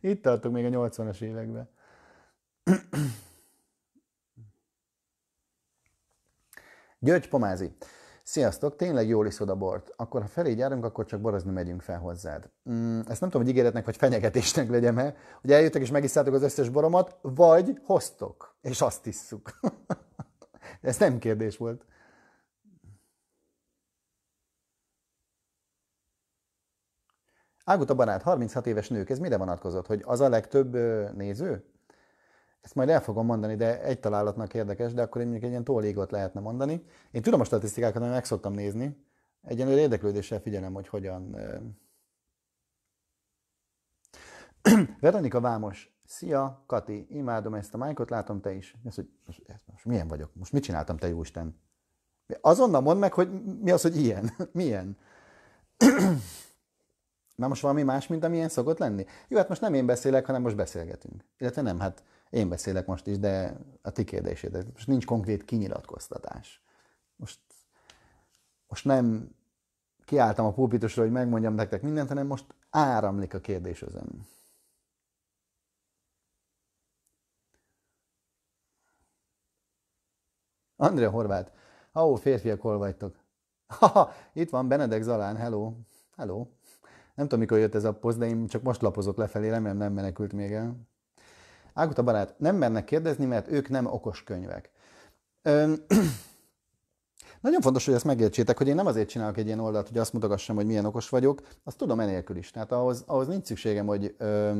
Speaker 1: Itt tartunk még a 80-as években. (clears throat) György Pomázi. Sziasztok, tényleg jól iszod a bort. Akkor, ha felé járunk, akkor csak borozni megyünk fel hozzád. Mm, ezt nem tudom, hogy ígéretnek vagy fenyegetésnek legyen-e, hogy eljöttek és megiszátok az összes boromat, vagy hoztok, és azt isszuk. (laughs) ez nem kérdés volt. a barát, 36 éves nők, ez mire vonatkozott, hogy az a legtöbb néző? ezt majd el fogom mondani, de egy találatnak érdekes, de akkor én mondjuk egy ilyen tólégot lehetne mondani. Én tudom a statisztikákat, amit meg szoktam nézni. Egyenlőre érdeklődéssel figyelem, hogy hogyan... (clears throat) Veronika Vámos, Szia, Kati, imádom ezt a májkot, látom te is. Ez, hogy most, most milyen vagyok? Most mit csináltam, te jóisten? Azonnal mondd meg, hogy mi az, hogy ilyen. (laughs) milyen? Már (clears throat) most valami más, mint amilyen szokott lenni? Jó, hát most nem én beszélek, hanem most beszélgetünk. Illetve nem, hát én beszélek most is, de a ti kérdésétek. Most nincs konkrét kinyilatkoztatás. Most, most nem kiálltam a pulpitusra, hogy megmondjam nektek mindent, hanem most áramlik a kérdés özön. Andrea Horváth, ahó férfiak, hol vagytok? itt van Benedek Zalán, hello, hello. Nem tudom, mikor jött ez a poszt, de én csak most lapozok lefelé, remélem nem menekült még el. Ágota barát, nem mernek kérdezni, mert ők nem okos könyvek. Öm, (clears throat) nagyon fontos, hogy ezt megértsétek, hogy én nem azért csinálok egy ilyen oldalt, hogy azt mutogassam, hogy milyen okos vagyok, azt tudom enélkül is. Tehát ahhoz, ahhoz nincs szükségem, hogy, ö,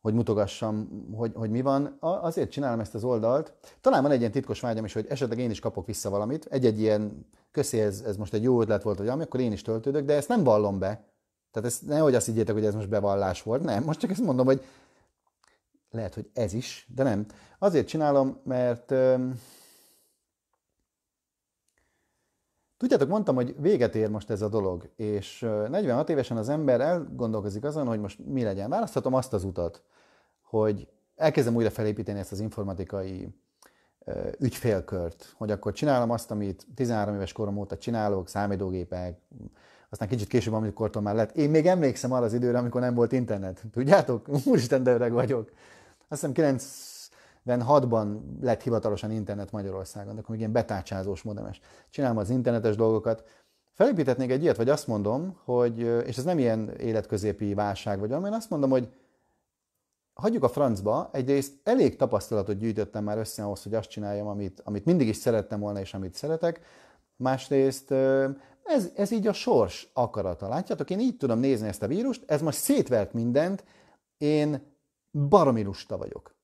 Speaker 1: hogy mutogassam, hogy, hogy mi van. Azért csinálom ezt az oldalt. Talán van egy ilyen titkos vágyam is, hogy esetleg én is kapok vissza valamit. Egy-egy ilyen, köszi, ez, ez most egy jó ötlet volt, hogy ami, akkor én is töltődök, de ezt nem vallom be. Tehát ezt nehogy azt higgyétek, hogy ez most bevallás volt. Nem, most csak ezt mondom, hogy lehet, hogy ez is, de nem. Azért csinálom, mert Tudjátok, mondtam, hogy véget ér most ez a dolog, és 46 évesen az ember elgondolkozik azon, hogy most mi legyen. Választhatom azt az utat, hogy elkezdem újra felépíteni ezt az informatikai ügyfélkört, hogy akkor csinálom azt, amit 13 éves korom óta csinálok, számítógépek, aztán kicsit később, amikor már lett. Én még emlékszem arra az időre, amikor nem volt internet. Tudjátok? Úristen, de öreg vagyok. Azt hiszem 96-ban lett hivatalosan internet Magyarországon, de akkor még ilyen betácsázós modemes. Csinálom az internetes dolgokat. Felépítetnék egy ilyet, vagy azt mondom, hogy, és ez nem ilyen életközépi válság vagy valami, én azt mondom, hogy hagyjuk a francba, egyrészt elég tapasztalatot gyűjtöttem már össze ahhoz, hogy azt csináljam, amit, amit mindig is szerettem volna, és amit szeretek. Másrészt ez, ez így a sors akarata. Látjátok, én így tudom nézni ezt a vírust, ez most szétvert mindent, én baromi lusta vagyok.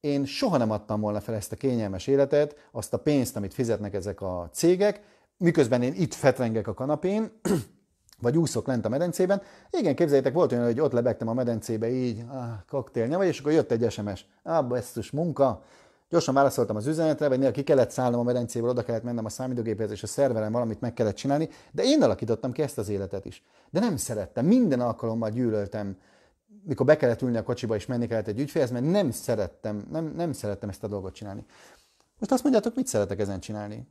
Speaker 1: Én soha nem adtam volna fel ezt a kényelmes életet, azt a pénzt, amit fizetnek ezek a cégek, miközben én itt fetrengek a kanapén, (clears throat) vagy úszok lent a medencében. Igen, képzeljétek, volt olyan, hogy ott lebegtem a medencébe így, ah, nem, vagy, és akkor jött egy SMS. Ah, basszus, munka. Gyorsan válaszoltam az üzenetre, vagy néha ki kellett szállnom a medencéből, oda kellett mennem a számítógéphez, és a szerverem valamit meg kellett csinálni, de én alakítottam ki ezt az életet is. De nem szerettem, minden alkalommal gyűlöltem mikor be kellett ülni a kocsiba és menni kellett egy ügyfélhez, mert nem szerettem, nem, nem szerettem ezt a dolgot csinálni. Most azt mondjátok, mit szeretek ezen csinálni?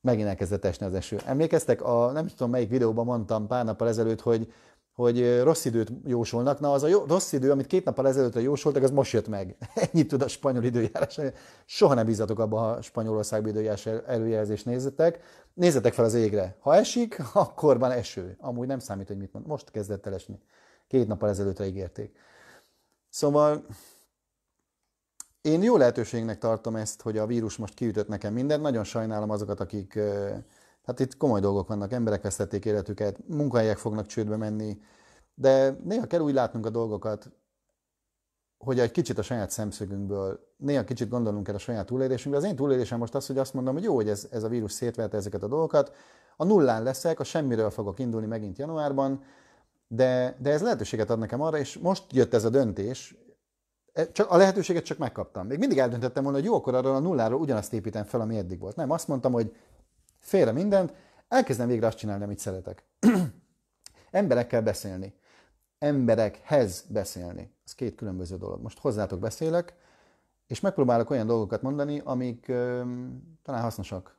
Speaker 1: Megint elkezdett esni az eső. Emlékeztek, a, nem tudom melyik videóban mondtam pár nappal ezelőtt, hogy hogy rossz időt jósolnak. Na, az a jó, rossz idő, amit két nappal ezelőtt jósoltak, az most jött meg. (laughs) Ennyit tud a spanyol időjárás. Soha nem bízatok abban, ha a Spanyolország időjárás előjelzést nézzetek. Nézzetek fel az égre. Ha esik, (laughs) akkor van eső. Amúgy nem számít, hogy mit mond. Most kezdett el esni. Két nappal ezelőtt ígérték. Szóval én jó lehetőségnek tartom ezt, hogy a vírus most kiütött nekem mindent. Nagyon sajnálom azokat, akik Hát itt komoly dolgok vannak, emberek vesztették életüket, munkahelyek fognak csődbe menni, de néha kell úgy látnunk a dolgokat, hogy egy kicsit a saját szemszögünkből, néha kicsit gondolunk el a saját túlélésünkbe. Az én túlélésem most az, hogy azt mondom, hogy jó, hogy ez, ez a vírus szétverte ezeket a dolgokat, a nullán leszek, a semmiről fogok indulni megint januárban, de, de ez lehetőséget ad nekem arra, és most jött ez a döntés, e, csak a lehetőséget csak megkaptam. Még mindig eldöntöttem volna, hogy jó, akkor arról a nulláról ugyanazt építem fel, ami eddig volt. Nem, azt mondtam, hogy félre mindent, elkezdem végre azt csinálni, amit szeretek. (clears throat) Emberekkel beszélni. Emberekhez beszélni. Ez két különböző dolog. Most hozzátok beszélek, és megpróbálok olyan dolgokat mondani, amik ö, talán hasznosak.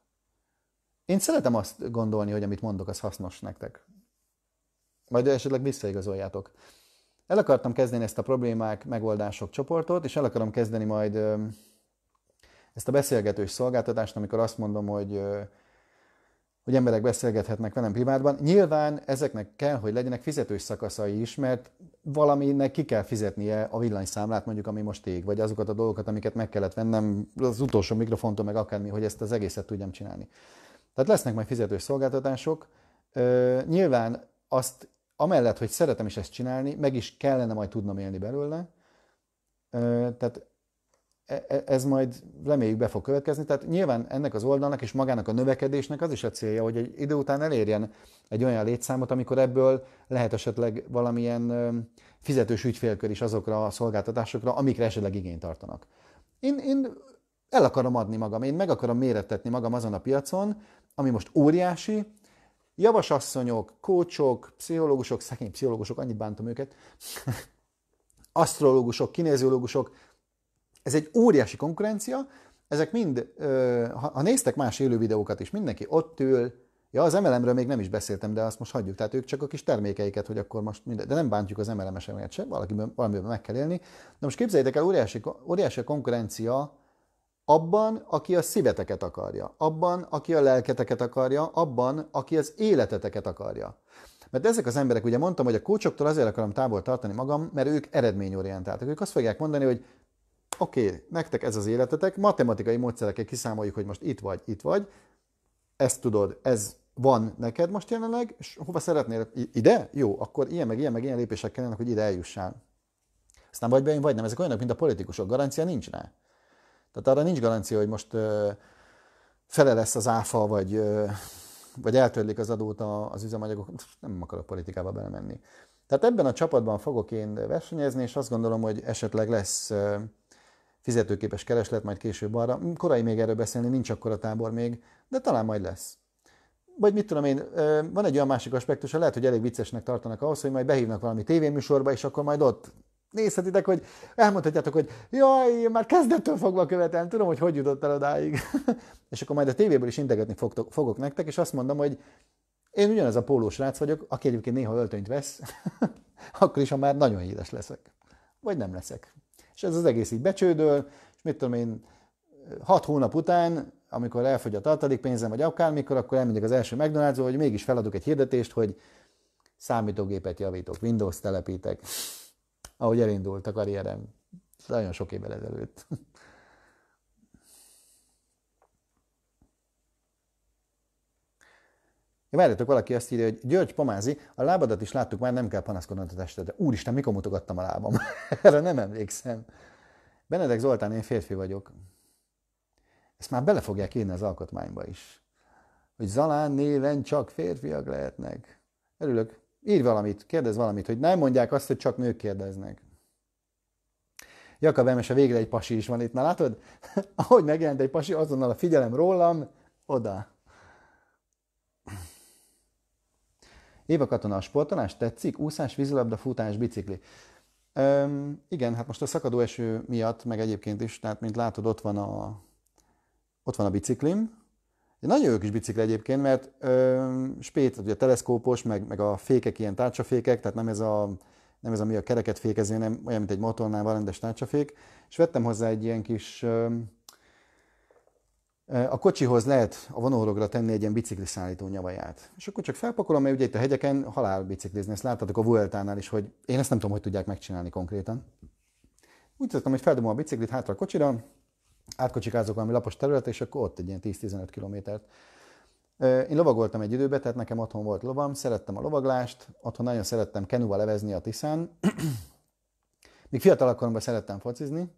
Speaker 1: Én szeretem azt gondolni, hogy amit mondok, az hasznos nektek. Majd esetleg visszaigazoljátok. El akartam kezdeni ezt a problémák, megoldások csoportot, és el akarom kezdeni majd ö, ezt a beszélgetős szolgáltatást, amikor azt mondom, hogy ö, hogy emberek beszélgethetnek velem privátban. Nyilván ezeknek kell, hogy legyenek fizetős szakaszai is, mert valaminek ki kell fizetnie a villanyszámlát, mondjuk ami most ég, vagy azokat a dolgokat, amiket meg kellett vennem az utolsó mikrofontól, meg akármi, hogy ezt az egészet tudjam csinálni. Tehát lesznek majd fizetős szolgáltatások. nyilván azt, amellett, hogy szeretem is ezt csinálni, meg is kellene majd tudnom élni belőle. tehát E, e, ez majd reméljük be fog következni. Tehát nyilván ennek az oldalnak és magának a növekedésnek az is a célja, hogy egy idő után elérjen egy olyan létszámot, amikor ebből lehet esetleg valamilyen fizetős ügyfélkör is azokra a szolgáltatásokra, amikre esetleg igényt tartanak. Én, én el akarom adni magam, én meg akarom mérettetni magam azon a piacon, ami most óriási, javasasszonyok, kócsok, pszichológusok, szegény pszichológusok, annyit bántom őket, (laughs) asztrológusok, kinéziológusok, ez egy óriási konkurencia, ezek mind, ha, néztek más élő videókat is, mindenki ott ül, ja az MLM-ről még nem is beszéltem, de azt most hagyjuk, tehát ők csak a kis termékeiket, hogy akkor most minden, de nem bántjuk az MLM-eseket se, valamiben valamiben meg kell élni. Na most képzeljétek el, óriási, óriási konkurencia abban, aki a szíveteket akarja, abban, aki a lelketeket akarja, abban, aki az életeteket akarja. Mert ezek az emberek, ugye mondtam, hogy a kócsoktól azért akarom távol tartani magam, mert ők eredményorientáltak. Ők azt fogják mondani, hogy oké, okay, nektek ez az életetek, matematikai módszerekkel kiszámoljuk, hogy most itt vagy, itt vagy, ezt tudod, ez van neked most jelenleg, és hova szeretnél, ide? Jó, akkor ilyen meg ilyen meg ilyen lépések kellene, hogy ide eljussál. Aztán vagy bejön, vagy nem. Ezek olyanok, mint a politikusok. Garancia nincs rá. Tehát arra nincs garancia, hogy most ö, fele lesz az áfa, vagy, ö, vagy eltörlik az adót a, az üzemanyagok. Nem akarok politikába belemenni. Tehát ebben a csapatban fogok én versenyezni, és azt gondolom, hogy esetleg lesz ö, fizetőképes kereslet, majd később arra. Mm, korai még erről beszélni, nincs akkor a tábor még, de talán majd lesz. Vagy mit tudom én, van egy olyan másik aspektus, hogy lehet, hogy elég viccesnek tartanak ahhoz, hogy majd behívnak valami tévéműsorba, és akkor majd ott nézhetitek, hogy elmondhatjátok, hogy jaj, én már kezdettől fogva követem, tudom, hogy hogy jutott el odáig. (laughs) és akkor majd a tévéből is integetni fogtok, fogok nektek, és azt mondom, hogy én ugyanaz a pólós rác vagyok, aki egyébként néha öltönyt vesz, (laughs) akkor is, ha már nagyon híres leszek. Vagy nem leszek. És ez az egész így becsődöl, és mit tudom én, hat hónap után, amikor elfogy a tartalékpénzem, vagy akármikor, akkor elmegyek az első mcdonalds hogy mégis feladok egy hirdetést, hogy számítógépet javítok, Windows telepítek, ahogy elindult a karrierem nagyon sok évvel ezelőtt. Várjatok, valaki azt írja, hogy György Pomázi, a lábadat is láttuk már, nem kell panaszkodnod a testedre. Úristen, mikor mutogattam a lábam? (laughs) Erre nem emlékszem. Benedek Zoltán, én férfi vagyok. Ezt már bele fogják írni az alkotmányba is. Hogy Zalán néven csak férfiak lehetnek. Örülök. Írj valamit, kérdez valamit, hogy nem mondják azt, hogy csak nők kérdeznek. Jakab a végre egy pasi is van itt. Na látod? (laughs) Ahogy megjelent egy pasi, azonnal a figyelem rólam, oda. Éva Katona, a sportolás tetszik? Úszás, vízilabda, futás, bicikli. Öm, igen, hát most a szakadó eső miatt, meg egyébként is, tehát mint látod, ott van a, ott van a biciklim. Egy nagyon jó kis bicikli egyébként, mert öm, spét, ugye teleszkópos, meg, meg a fékek ilyen tárcsafékek, tehát nem ez a nem ez, a mi a kereket fékezni, nem olyan, mint egy motornál van rendes tárcsafék, és vettem hozzá egy ilyen kis öm, Eh, a kocsihoz lehet a vonórogra tenni egy ilyen bicikliszállító nyavaját. És akkor csak felpakolom, mert ugye itt a hegyeken halál biciklizni, ezt láttatok a Vueltánál is, hogy én ezt nem tudom, hogy tudják megcsinálni konkrétan. Úgy tudtam, hogy feldobom a biciklit hátra a kocsira, átkocsikázok valami lapos terület, és akkor ott egy ilyen 10-15 kilométert. Eh, én lovagoltam egy időben, tehát nekem otthon volt lovam, szerettem a lovaglást, otthon nagyon szerettem kenúval levezni a Tiszán. (clears throat) Még fiatal szerettem focizni,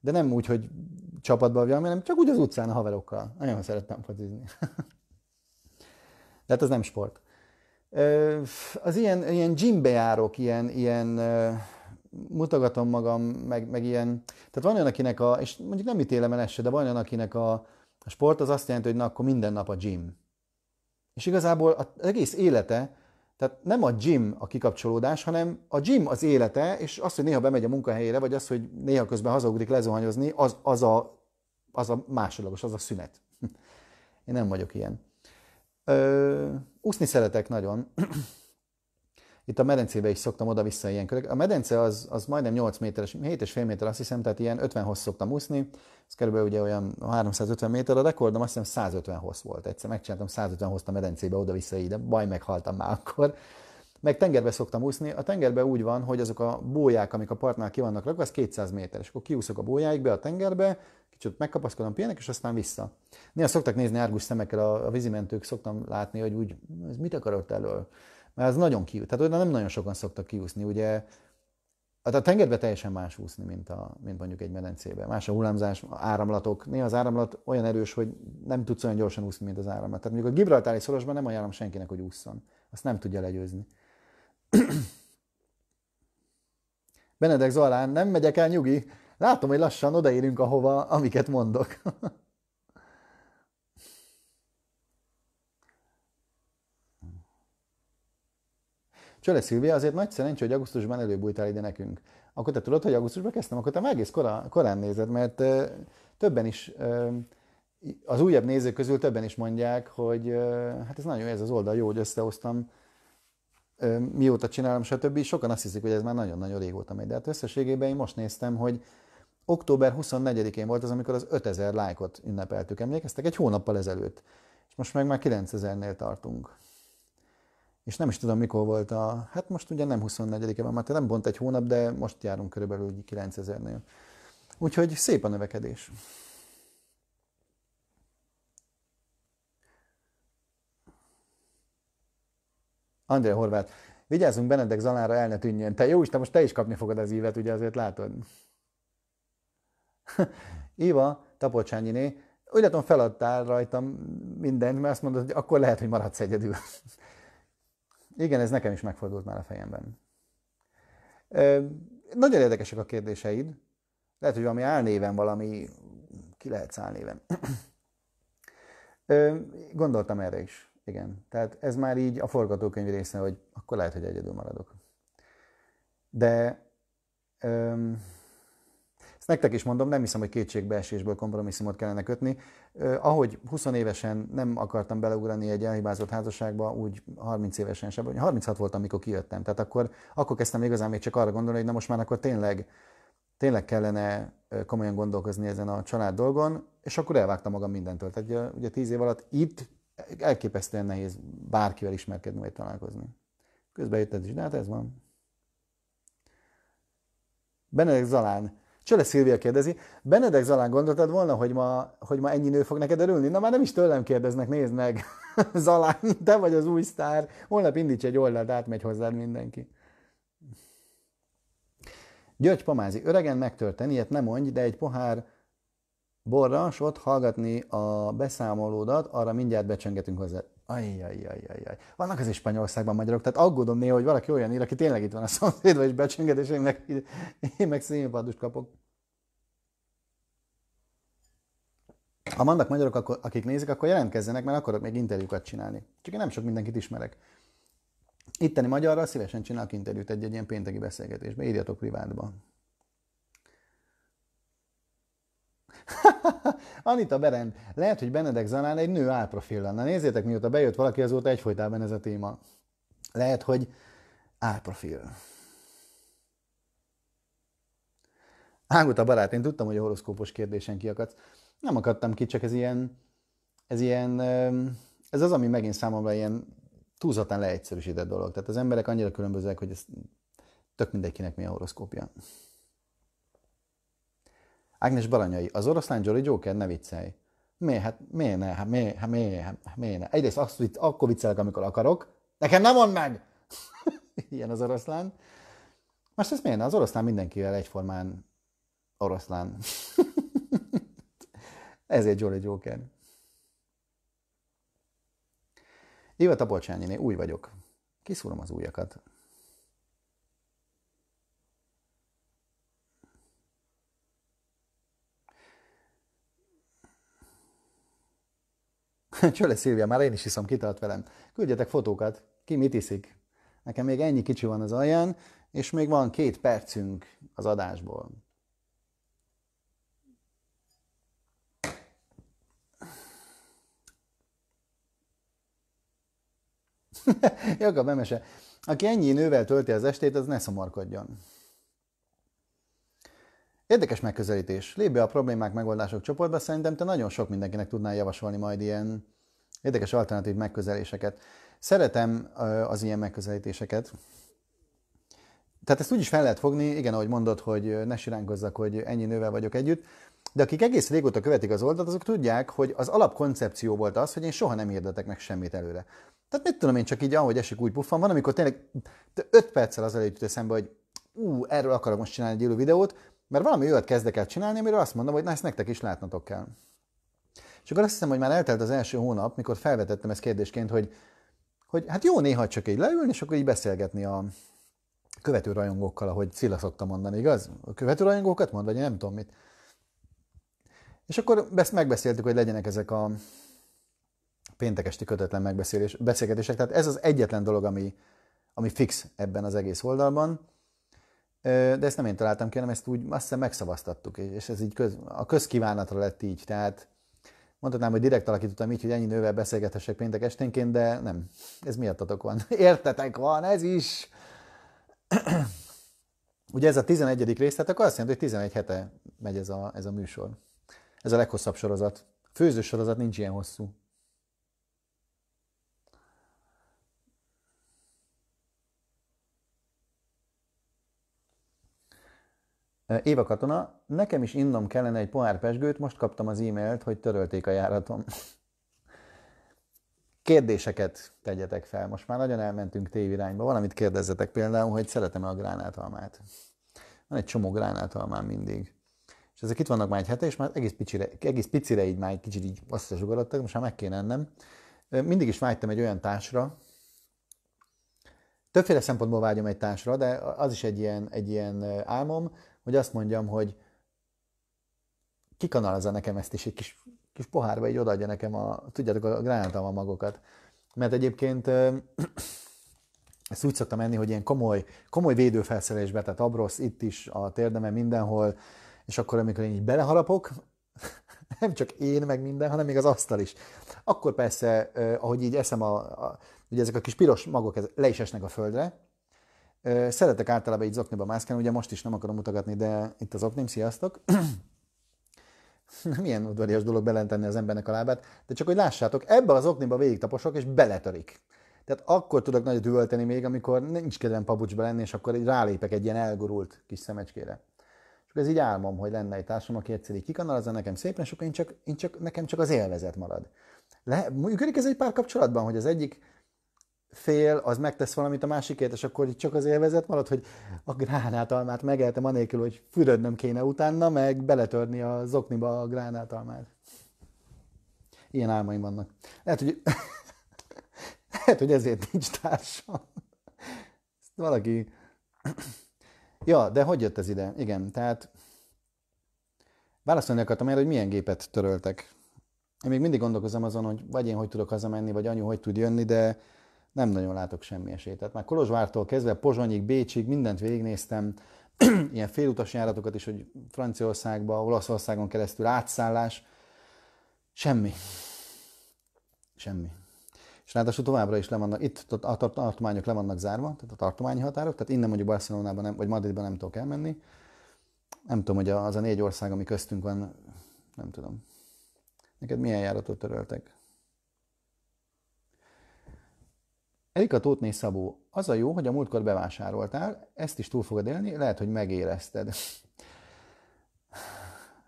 Speaker 1: de nem úgy, hogy csapatba, vagy hanem csak úgy az utcán a haverokkal. Nagyon szerettem focizni. (laughs) hát az nem sport. Az ilyen, ilyen gymbe járok, ilyen, ilyen mutogatom magam, meg, meg ilyen, tehát van olyan, akinek a, és mondjuk nem ítélem el se, de van olyan, akinek a, a sport az azt jelenti, hogy na akkor minden nap a gym. És igazából az egész élete tehát nem a gym a kikapcsolódás, hanem a gym az élete, és az, hogy néha bemegy a munkahelyére, vagy az, hogy néha közben hazaugrik lezuhanyozni, az, az, a, az a másodlagos, az a szünet. (laughs) Én nem vagyok ilyen. Ö, úszni szeretek nagyon. (clears throat) Itt a medencébe is szoktam oda-vissza ilyen körök. A medence az, az majdnem 8 méteres, 7,5 méter azt hiszem, tehát ilyen 50 hossz szoktam úszni. Ez körülbelül ugye olyan 350 méter a rekordom, azt hiszem 150 hossz volt. Egyszer megcsináltam 150 hossz a medencébe oda-vissza ide, baj meghaltam már akkor. Meg tengerbe szoktam úszni. A tengerbe úgy van, hogy azok a bóják, amik a partnál ki vannak rakva, az 200 méteres. Akkor kiúszok a bójáig be a tengerbe, kicsit megkapaszkodom, pihenek, és aztán vissza. Néha szoktak nézni árgus szemekkel a, a vízimentők, szoktam látni, hogy úgy, ez mit akarott elől? mert az nagyon kiút. Tehát oda nem nagyon sokan szoktak kiúszni, ugye Hát a tengerbe teljesen más úszni, mint, a, mint mondjuk egy medencébe. Más a hullámzás, áramlatok. Néha az áramlat olyan erős, hogy nem tudsz olyan gyorsan úszni, mint az áramlat. Tehát mondjuk a Gibraltári szorosban nem ajánlom senkinek, hogy ússzon. Azt nem tudja legyőzni. Benedek Zalán, nem megyek el nyugi. Látom, hogy lassan odaérünk ahova, amiket mondok. Csöle Szilvia, azért nagy szerencsé, hogy augusztusban előbújtál ide nekünk. Akkor te tudod, hogy augusztusban kezdtem, akkor te már egész korán, korán nézed, mert ö, többen is, ö, az újabb nézők közül többen is mondják, hogy ö, hát ez nagyon jó, ez az oldal jó, hogy összehoztam, ö, mióta csinálom, stb. Sokan azt hiszik, hogy ez már nagyon-nagyon régóta megy, de hát összességében én most néztem, hogy október 24-én volt az, amikor az 5000 lájkot ünnepeltük. Emlékeztek? Egy hónappal ezelőtt. És most meg már 9000-nél tartunk és nem is tudom, mikor volt a, hát most ugye nem 24-e van, mert nem bont egy hónap, de most járunk körülbelül 9000-nél. Úgyhogy szép a növekedés. André Horváth, vigyázzunk Benedek Zalára, el ne tűnjön. Te jó te most te is kapni fogod az ívet, ugye azért látod. (laughs) Iva, Tapocsányiné, úgy látom feladtál rajtam mindent, mert azt mondod, hogy akkor lehet, hogy maradsz egyedül. Igen, ez nekem is megfordult már a fejemben. Ö, nagyon érdekesek a kérdéseid. Lehet, hogy valami álnéven, valami ki lehet szállnéven. gondoltam erre is, igen. Tehát ez már így a forgatókönyv része, hogy akkor lehet, hogy egyedül maradok. De ö, nektek is mondom, nem hiszem, hogy kétségbeesésből kompromisszumot kellene kötni. Ahogy 20 évesen nem akartam beleugrani egy elhibázott házasságba, úgy 30 évesen sem, 36 voltam, mikor kijöttem. Tehát akkor, akkor kezdtem igazán még csak arra gondolni, hogy na most már akkor tényleg, tényleg kellene komolyan gondolkozni ezen a család dolgon, és akkor elvágtam magam mindentől. Tehát ugye, ugye 10 év alatt itt elképesztően nehéz bárkivel ismerkedni vagy találkozni. Közben jött ez is, de hát ez van. Benedek Zalán, Csöle Szilvia kérdezi, Benedek Zalán gondoltad volna, hogy ma, hogy ma ennyi nő fog neked örülni? Na már nem is tőlem kérdeznek, nézd meg. (laughs) Zalán, te vagy az új sztár. Holnap indíts egy oldalt, átmegy hozzád mindenki. György Pamázi, öregen megtörtént, ilyet nem mondj, de egy pohár borra, ott hallgatni a beszámolódat, arra mindjárt becsöngetünk hozzá. Ajjajjajjaj. Vannak az Spanyolországban magyarok, tehát aggódom néha, hogy valaki olyan ír, aki tényleg itt van a (laughs) szomszédban, és becsönget, és én meg, én meg színpadust kapok. Ha vannak magyarok, akkor, akik nézik, akkor jelentkezzenek, mert akarok még interjúkat csinálni. Csak én nem sok mindenkit ismerek. Itteni magyarra szívesen csinálok interjút egy-egy ilyen pénteki beszélgetésbe. Írjatok privátba. (laughs) Anita Berend, lehet, hogy Benedek Zanán egy nő álprofil lenne. Nézzétek, mióta bejött valaki, azóta egyfolytában ez a téma. Lehet, hogy álprofil. Águt a barát, én tudtam, hogy a horoszkópos kérdésen kiakadsz nem akadtam ki, csak ez ilyen, ez ilyen, ez az, ami megint számomra ilyen túlzatán leegyszerűsített dolog. Tehát az emberek annyira különbözőek, hogy ez tök mindenkinek mi a horoszkópja. Ágnes Baranyai, az oroszlán Jolly Joker, ne viccelj. Mi, Hát miért ne? Hát miért? Hát miért? Hát miért ne? Egyrészt azt, akkor viccelek, amikor akarok. Nekem nem mond meg! (laughs) Ilyen az oroszlán. Most ez miért ne? Az oroszlán mindenkivel egyformán oroszlán. (laughs) Ezért Jolly Joker. Jó, a én új vagyok. Kiszúrom az újakat. (laughs) Csöle Szilvia, már én is iszom, kitart velem. Küldjetek fotókat, ki mit iszik. Nekem még ennyi kicsi van az alján, és még van két percünk az adásból. (laughs) Jakab Emese. Aki ennyi nővel tölti az estét, az ne szomorkodjon. Érdekes megközelítés. Lépj be a problémák megoldások csoportba, szerintem te nagyon sok mindenkinek tudnál javasolni majd ilyen érdekes alternatív megközeléseket. Szeretem az ilyen megközelítéseket tehát ezt úgy is fel lehet fogni, igen, ahogy mondod, hogy ne siránkozzak, hogy ennyi nővel vagyok együtt, de akik egész régóta követik az oldalt, azok tudják, hogy az alapkoncepció volt az, hogy én soha nem hirdetek meg semmit előre. Tehát mit tudom én, csak így ahogy esik, úgy puffan van, amikor tényleg 5 perccel az előtt eszembe, hogy ú, erről akarok most csinálni egy élő videót, mert valami olyat kezdek el csinálni, amiről azt mondom, hogy na ezt nektek is látnotok kell. És akkor azt hiszem, hogy már eltelt az első hónap, mikor felvetettem ezt kérdésként, hogy, hogy hát jó néha csak így leülni, és akkor így beszélgetni a, követő rajongókkal, ahogy Cilla szokta mondani, igaz? A követő rajongókat mond, vagy nem tudom mit. És akkor ezt megbeszéltük, hogy legyenek ezek a péntek esti kötetlen megbeszélés, beszélgetések. Tehát ez az egyetlen dolog, ami, ami fix ebben az egész oldalban. De ezt nem én találtam ki, hanem ezt úgy azt hiszem megszavaztattuk, és ez így köz, a közkívánatra lett így. Tehát mondhatnám, hogy direkt alakítottam így, hogy ennyi nővel beszélgethessek péntek esténként, de nem. Ez miattatok van. (laughs) Értetek van, ez is. (clears throat) Ugye ez a 11. rész, tehát akkor azt jelenti, hogy 11 hete megy ez a, ez a műsor. Ez a leghosszabb sorozat. Főzős sorozat nincs ilyen hosszú. Éva Katona, nekem is innom kellene egy pohár pesgőt, most kaptam az e-mailt, hogy törölték a járatom. (laughs) Kérdéseket tegyetek fel. Most már nagyon elmentünk tévirányba. Valamit kérdezzetek például, hogy szeretem-e a gránátalmát. Van egy csomó gránátalmám mindig. És ezek itt vannak már egy hete, és már egész picire, egész picire így már egy kicsit így összesugarodtak, most már meg kéne ennem. Mindig is vágytam egy olyan társra, többféle szempontból vágyom egy társra, de az is egy ilyen, egy ilyen álmom, hogy azt mondjam, hogy kikanalazza nekem ezt is egy kis kis pohárba így odaadja nekem a, tudjátok, a gránátalma magokat. Mert egyébként (clears throat) ezt úgy szoktam enni, hogy ilyen komoly, komoly védőfelszerelésbe, tehát abrosz itt is, a térdeme mindenhol, és akkor, amikor én így beleharapok, (laughs) nem csak én, meg minden, hanem még az asztal is. Akkor persze, ahogy így eszem, a, a, ugye ezek a kis piros magok ez, le is esnek a földre, Szeretek általában így zokniba mászkálni, ugye most is nem akarom mutogatni, de itt az okném sziasztok! (clears throat) (laughs) Nem milyen udvarias dolog belentenni az embernek a lábát, de csak hogy lássátok, ebbe az okniba végigtaposok, és beletörik. Tehát akkor tudok nagyot üvölteni még, amikor nincs kedvem papucsba lenni, és akkor így rálépek egy ilyen elgurult kis szemecskére. És ez így álmom, hogy lenne egy társam, aki egyszer így kikanalazza nekem szépen, és akkor én csak, én csak, nekem csak az élvezet marad. Le, működik ez egy pár kapcsolatban, hogy az egyik fél, az megtesz valamit a másikért, és akkor itt csak az élvezet marad, hogy a gránátalmát megeltem anélkül, hogy fürödnöm kéne utána, meg beletörni a zokniba a gránátalmát. Ilyen álmaim vannak. Lehet, hogy, (laughs) Lehet, hogy ezért nincs társam. valaki... ja, de hogy jött ez ide? Igen, tehát válaszolni akartam erre, hogy milyen gépet töröltek. Én még mindig gondolkozom azon, hogy vagy én hogy tudok hazamenni, vagy anyu hogy tud jönni, de nem nagyon látok semmi esélyt. Tehát már Kolozsvártól kezdve Pozsonyig, Bécsig mindent végignéztem, (clears throat) ilyen félutas járatokat is, hogy Franciaországba, Olaszországon keresztül átszállás, semmi. Semmi. És ráadásul továbbra is le vannak, itt a tartományok le vannak zárva, tehát a tartományi határok, tehát innen mondjuk Barcelonában nem, vagy Madridban nem tudok elmenni. Nem tudom, hogy az a négy ország, ami köztünk van, nem tudom. Neked milyen járatot töröltek? Erika Tótné Szabó, az a jó, hogy a múltkor bevásároltál, ezt is túl fogod élni, lehet, hogy megérezted.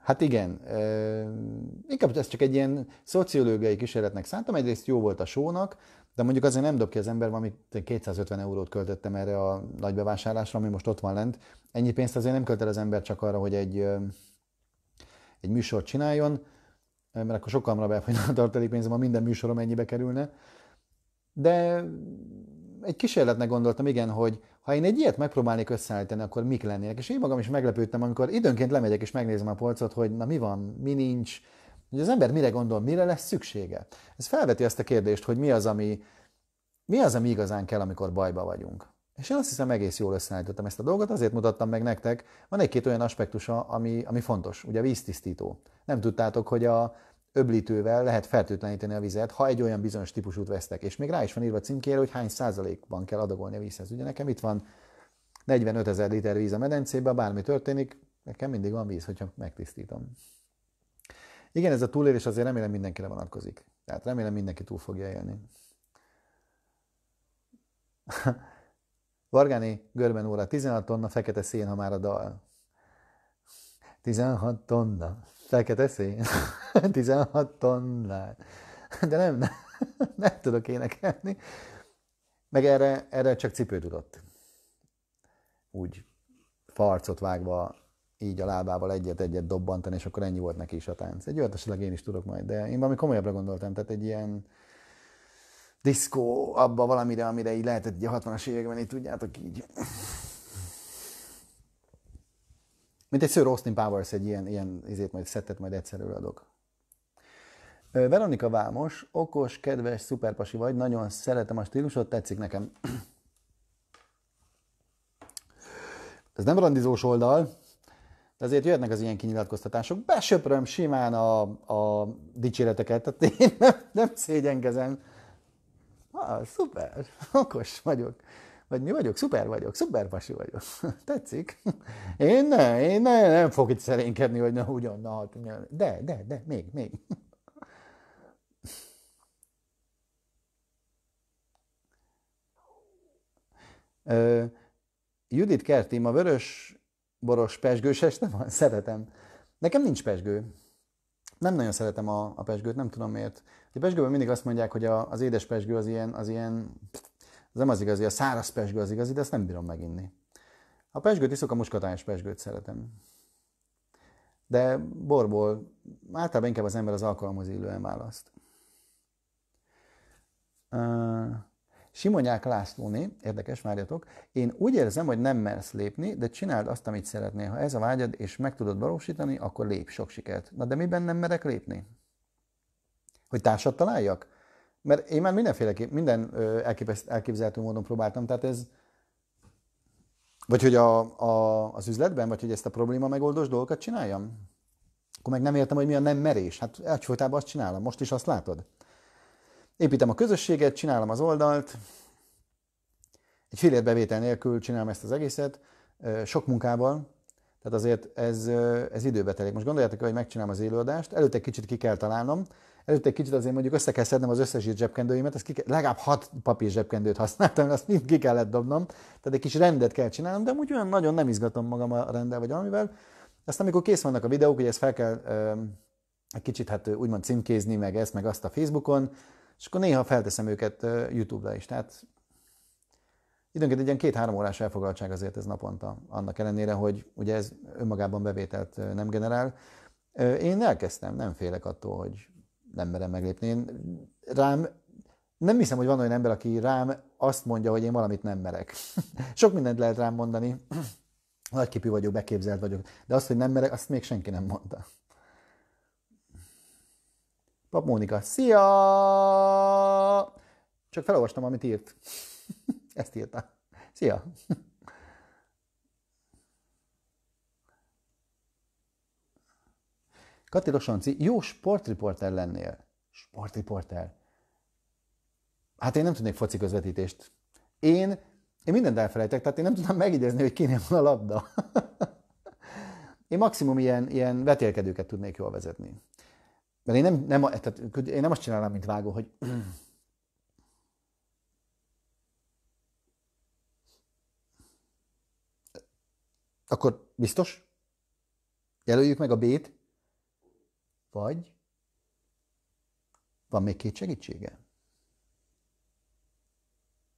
Speaker 1: Hát igen, euh, inkább ez csak egy ilyen szociológiai kísérletnek szántam, egyrészt jó volt a sónak, de mondjuk azért nem dob ki az ember, amit 250 eurót költöttem erre a nagy bevásárlásra, ami most ott van lent. Ennyi pénzt azért nem költ el az ember csak arra, hogy egy, egy műsort csináljon, mert akkor sokkal hamarabb elfogyna a tartalékpénzem, ha minden műsorom ennyibe kerülne. De egy kísérletnek gondoltam, igen, hogy ha én egy ilyet megpróbálnék összeállítani, akkor mik lennének. És én magam is meglepődtem, amikor időnként lemegyek és megnézem a polcot, hogy na mi van, mi nincs, hogy az ember mire gondol, mire lesz szüksége. Ez felveti ezt a kérdést, hogy mi az, ami, mi az, ami igazán kell, amikor bajba vagyunk. És én azt hiszem egész jól összeállítottam ezt a dolgot, azért mutattam meg nektek. Van egy-két olyan aspektusa, ami, ami fontos, ugye víztisztító. Nem tudtátok, hogy a, öblítővel lehet fertőtleníteni a vizet, ha egy olyan bizonyos típusút vesztek. És még rá is van írva a címkére, hogy hány százalékban kell adagolni a vízhez. Ugye nekem itt van 45 ezer liter víz a medencében, bármi történik, nekem mindig van víz, hogyha megtisztítom. Igen, ez a túlélés azért remélem mindenkire vonatkozik. Tehát remélem mindenki túl fogja élni. (laughs) Vargáni Görben óra, 16 tonna fekete szén, ha már a dal. 16 tonna. Steket eszi? (laughs) 16 tonnát. De nem, nem, (laughs) nem tudok énekelni. Meg erre, erre csak cipő tudott. Úgy farcot vágva, így a lábával egyet-egyet dobbantani, és akkor ennyi volt neki is a tánc. Egy olyat esetleg én is tudok majd, de én valami komolyabbra gondoltam, tehát egy ilyen diszkó, abba valamire, amire így lehetett a 60-as években, így tudjátok így mint egy Sir Austin Powers, egy ilyen, ilyen izét majd szettet majd egyszer előadok. Veronika Vámos, okos, kedves, szuperpasi vagy, nagyon szeretem a stílusot, tetszik nekem. (clears throat) Ez nem randizós oldal, de azért jöhetnek az ilyen kinyilatkoztatások. Besöpröm simán a, a dicséreteket, tehát én nem, nem szégyenkezem. Ah, szuper, okos vagyok. Vagy mi vagyok? Szuper vagyok, szuper pasi vagyok. (laughs) Tetszik? Én ne, én ne, nem fog itt szerénkedni, hogy na ugyan, na, de, de, de, még, még. Ö, Judit Kerti, a vörös boros este nem (laughs) szeretem. Nekem nincs pesgő. Nem nagyon szeretem a, a pesgőt, nem tudom miért. A pesgőben mindig azt mondják, hogy a, az édes pesgő az ilyen, az ilyen ez nem az igazi, a száraz pesgő az igazi, de ezt nem bírom meginni. A pesgőt iszok, a muskatályos pesgőt szeretem. De borból általában inkább az ember az alkalomhoz illően választ. Uh, Simonyák Lászlóné, érdekes, várjatok, én úgy érzem, hogy nem mersz lépni, de csináld azt, amit szeretnél. Ha ez a vágyad, és meg tudod valósítani, akkor lép sok sikert. Na de miben nem merek lépni? Hogy társat találjak? Mert én már mindenféleképp, minden elképzelhető módon próbáltam, tehát ez, vagy hogy a, a, az üzletben, vagy hogy ezt a probléma megoldós dolgokat csináljam? Akkor meg nem értem, hogy mi a nem merés. Hát egyfolytában azt csinálom, most is azt látod. Építem a közösséget, csinálom az oldalt, egy félért bevétel nélkül csinálom ezt az egészet, sok munkával, tehát azért ez, ez időbe telik. Most gondoljátok, hogy megcsinálom az élőadást, előtte kicsit ki kell találnom, előtte egy kicsit azért mondjuk össze kell szednem az összes zsebkendőimet, ezt ki, legalább hat papír zsebkendőt használtam, azt mind ki kellett dobnom, tehát egy kis rendet kell csinálnom, de úgy olyan nagyon nem izgatom magam a rendel vagy amivel. Aztán amikor kész vannak a videók, ugye ezt fel kell egy kicsit hát úgymond címkézni, meg ezt, meg azt a Facebookon, és akkor néha felteszem őket YouTube-ra is. Tehát időnként egy ilyen két-három órás elfoglaltság azért ez naponta, annak ellenére, hogy ugye ez önmagában bevételt nem generál. Én elkezdtem, nem félek attól, hogy nem merem meglépni. Én rám nem hiszem, hogy van olyan ember, aki rám azt mondja, hogy én valamit nem merek. (laughs) Sok mindent lehet rám mondani, (clears throat) nagyképű vagyok, beképzelt vagyok, de azt, hogy nem merek, azt még senki nem mondta. Pap Mónika, szia! Csak felolvastam, amit írt. (laughs) Ezt írta. Szia! (laughs) Kati Anci, jó sportriporter lennél. Sportriporter. Hát én nem tudnék foci közvetítést. Én, én mindent elfelejtek, tehát én nem tudnám megidézni, hogy kinél van a labda. (laughs) én maximum ilyen, ilyen vetélkedőket tudnék jól vezetni. Mert én nem, nem, tehát én nem azt csinálom, mint vágó, hogy (clears throat) Akkor biztos? Jelöljük meg a B-t. Vagy van még két segítsége?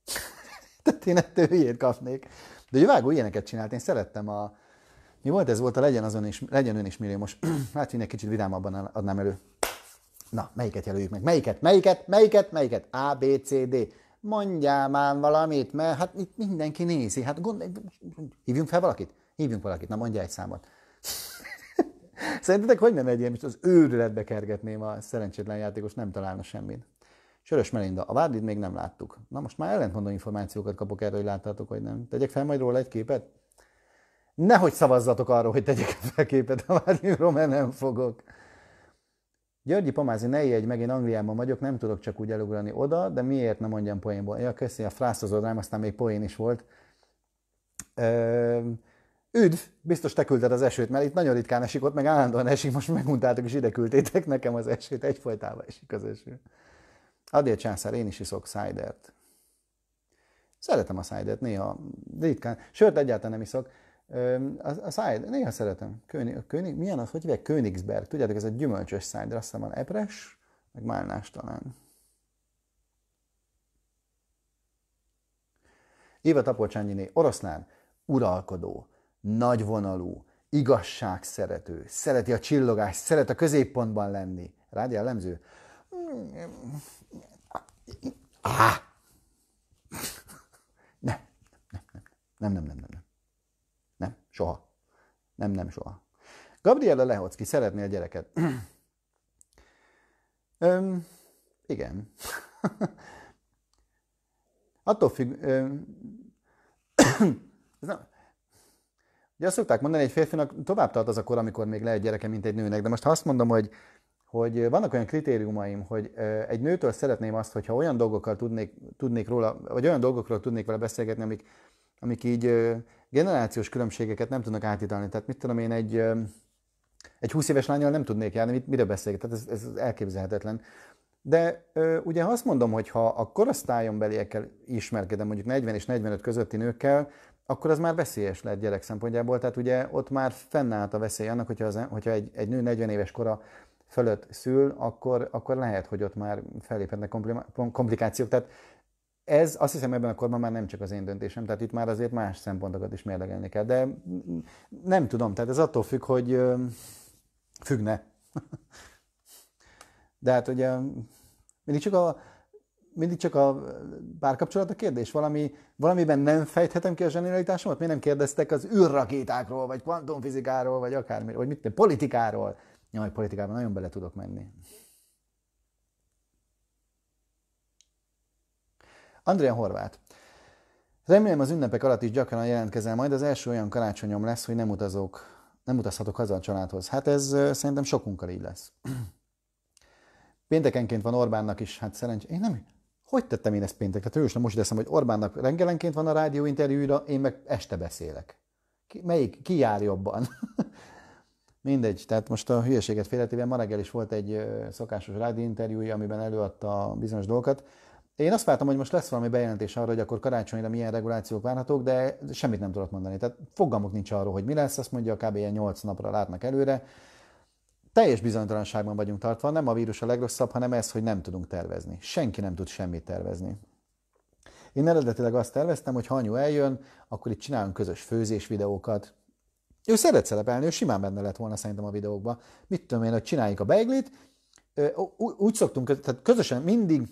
Speaker 1: (laughs) Tehát én ettől hülyét kapnék. De ugye vágó ilyeneket csinált, én szerettem a... Mi volt ez volt a legyen, azon is, legyen ön is most (clears throat) hát, hogy egy kicsit vidámabban adnám elő. Na, melyiket jelöljük meg? Melyiket? Melyiket? Melyiket? Melyiket? A, B, C, D. Mondjál már valamit, mert hát itt mindenki nézi. Hát gond... hívjunk fel valakit? Hívjunk valakit. Na, mondja egy számot. Szerintetek hogy nem egyébként hogy most az őrületbe kergetném a szerencsétlen játékos, nem találna semmit. Sörös Melinda, a vádlit még nem láttuk. Na most már ellentmondó információkat kapok erről, hogy láttátok, hogy nem. Tegyek fel majd róla egy képet? Nehogy szavazzatok arról, hogy tegyek fel képet a vádlitról, mert nem fogok. Györgyi Pamázi, ne egy meg én Angliában vagyok, nem tudok csak úgy elugrani oda, de miért nem mondjam poénból? Ja, köszi, a frászozod rám, aztán még poén is volt. Ö- Üdv, biztos te küldted az esőt, mert itt nagyon ritkán esik ott, meg állandóan esik, most meguntátok, és ide küldtétek nekem az esőt, egyfolytában esik az eső. Adél császár, én is iszok szájdert. Szeretem a szájdert, néha ritkán, sőt, egyáltalán nem iszok. A, a szájd, néha szeretem. König, könig, milyen az, hogy hívják? Königsberg. Tudjátok, ez egy gyümölcsös szájder, azt hiszem van epres, meg málnás talán. Éva Tapolcsányiné, oroszlán, uralkodó nagyvonalú, igazságszerető, szereti a csillogást, szeret a középpontban lenni. Rád jellemző? Ah! Nem, nem, nem, nem, nem, nem, nem, nem, soha. Nem, nem, soha. Gabriela Lehocki szeretné a gyereket. Öm, igen. Attól függ... Öm, ez nem, Ugye azt szokták mondani, egy férfinak tovább tart az a kor, amikor még lehet gyereke, mint egy nőnek. De most ha azt mondom, hogy, hogy vannak olyan kritériumaim, hogy egy nőtől szeretném azt, hogyha olyan dolgokkal tudnék, tudnék róla, vagy olyan dolgokról tudnék vele beszélgetni, amik, amik így generációs különbségeket nem tudnak átítani. Tehát mit tudom én, egy, egy 20 éves lányjal nem tudnék járni, mit, mire beszélget. Tehát ez, ez elképzelhetetlen. De ö, ugye ha azt mondom, hogy ha a korosztályon beliekkel ismerkedem, mondjuk 40 és 45 közötti nőkkel, akkor az már veszélyes lehet gyerek szempontjából. Tehát ugye ott már fennállt a veszély annak, hogyha, az, hogyha egy, egy nő 40 éves kora fölött szül, akkor, akkor lehet, hogy ott már felépednek komplikációk. Tehát ez azt hiszem ebben a korban már nem csak az én döntésem, tehát itt már azért más szempontokat is mérlegelni kell. De nem tudom, tehát ez attól függ, hogy függne. (laughs) De hát ugye mindig csak a, mindig csak a párkapcsolat a kérdés? Valami, valamiben nem fejthetem ki a zsenialitásomat? Miért nem kérdeztek az űrrakétákról, vagy kvantumfizikáról, vagy akármi, vagy mit, politikáról? Jaj, politikában nagyon bele tudok menni. Andrea Horváth. Remélem az ünnepek alatt is gyakran jelentkezel, majd az első olyan karácsonyom lesz, hogy nem utazok, nem utazhatok haza a családhoz. Hát ez szerintem sokunkkal így lesz. (clears throat) Péntekenként van Orbánnak is, hát szerencsé. Én nem, hogy tettem én ezt péntek? Tehát ősne most teszem, hogy Orbánnak rengelenként van a interjúra, én meg este beszélek. Ki, melyik? Ki jár jobban? (laughs) Mindegy, tehát most a hülyeséget félretéve ma reggel is volt egy szokásos rádióinterjúja, amiben előadta a bizonyos dolgokat. Én azt vártam, hogy most lesz valami bejelentés arra, hogy akkor karácsonyra milyen regulációk várhatók, de semmit nem tudott mondani. Tehát fogalmuk nincs arról, hogy mi lesz, azt mondja, kb. ilyen 8 napra látnak előre teljes bizonytalanságban vagyunk tartva, nem a vírus a legrosszabb, hanem ez, hogy nem tudunk tervezni. Senki nem tud semmit tervezni. Én eredetileg azt terveztem, hogy ha anyu eljön, akkor itt csinálunk közös főzés videókat. Ő szeret szerepelni, ő simán benne lett volna szerintem a videókba. Mit tudom én, hogy csináljuk a beiglit, úgy szoktunk, tehát közösen mindig,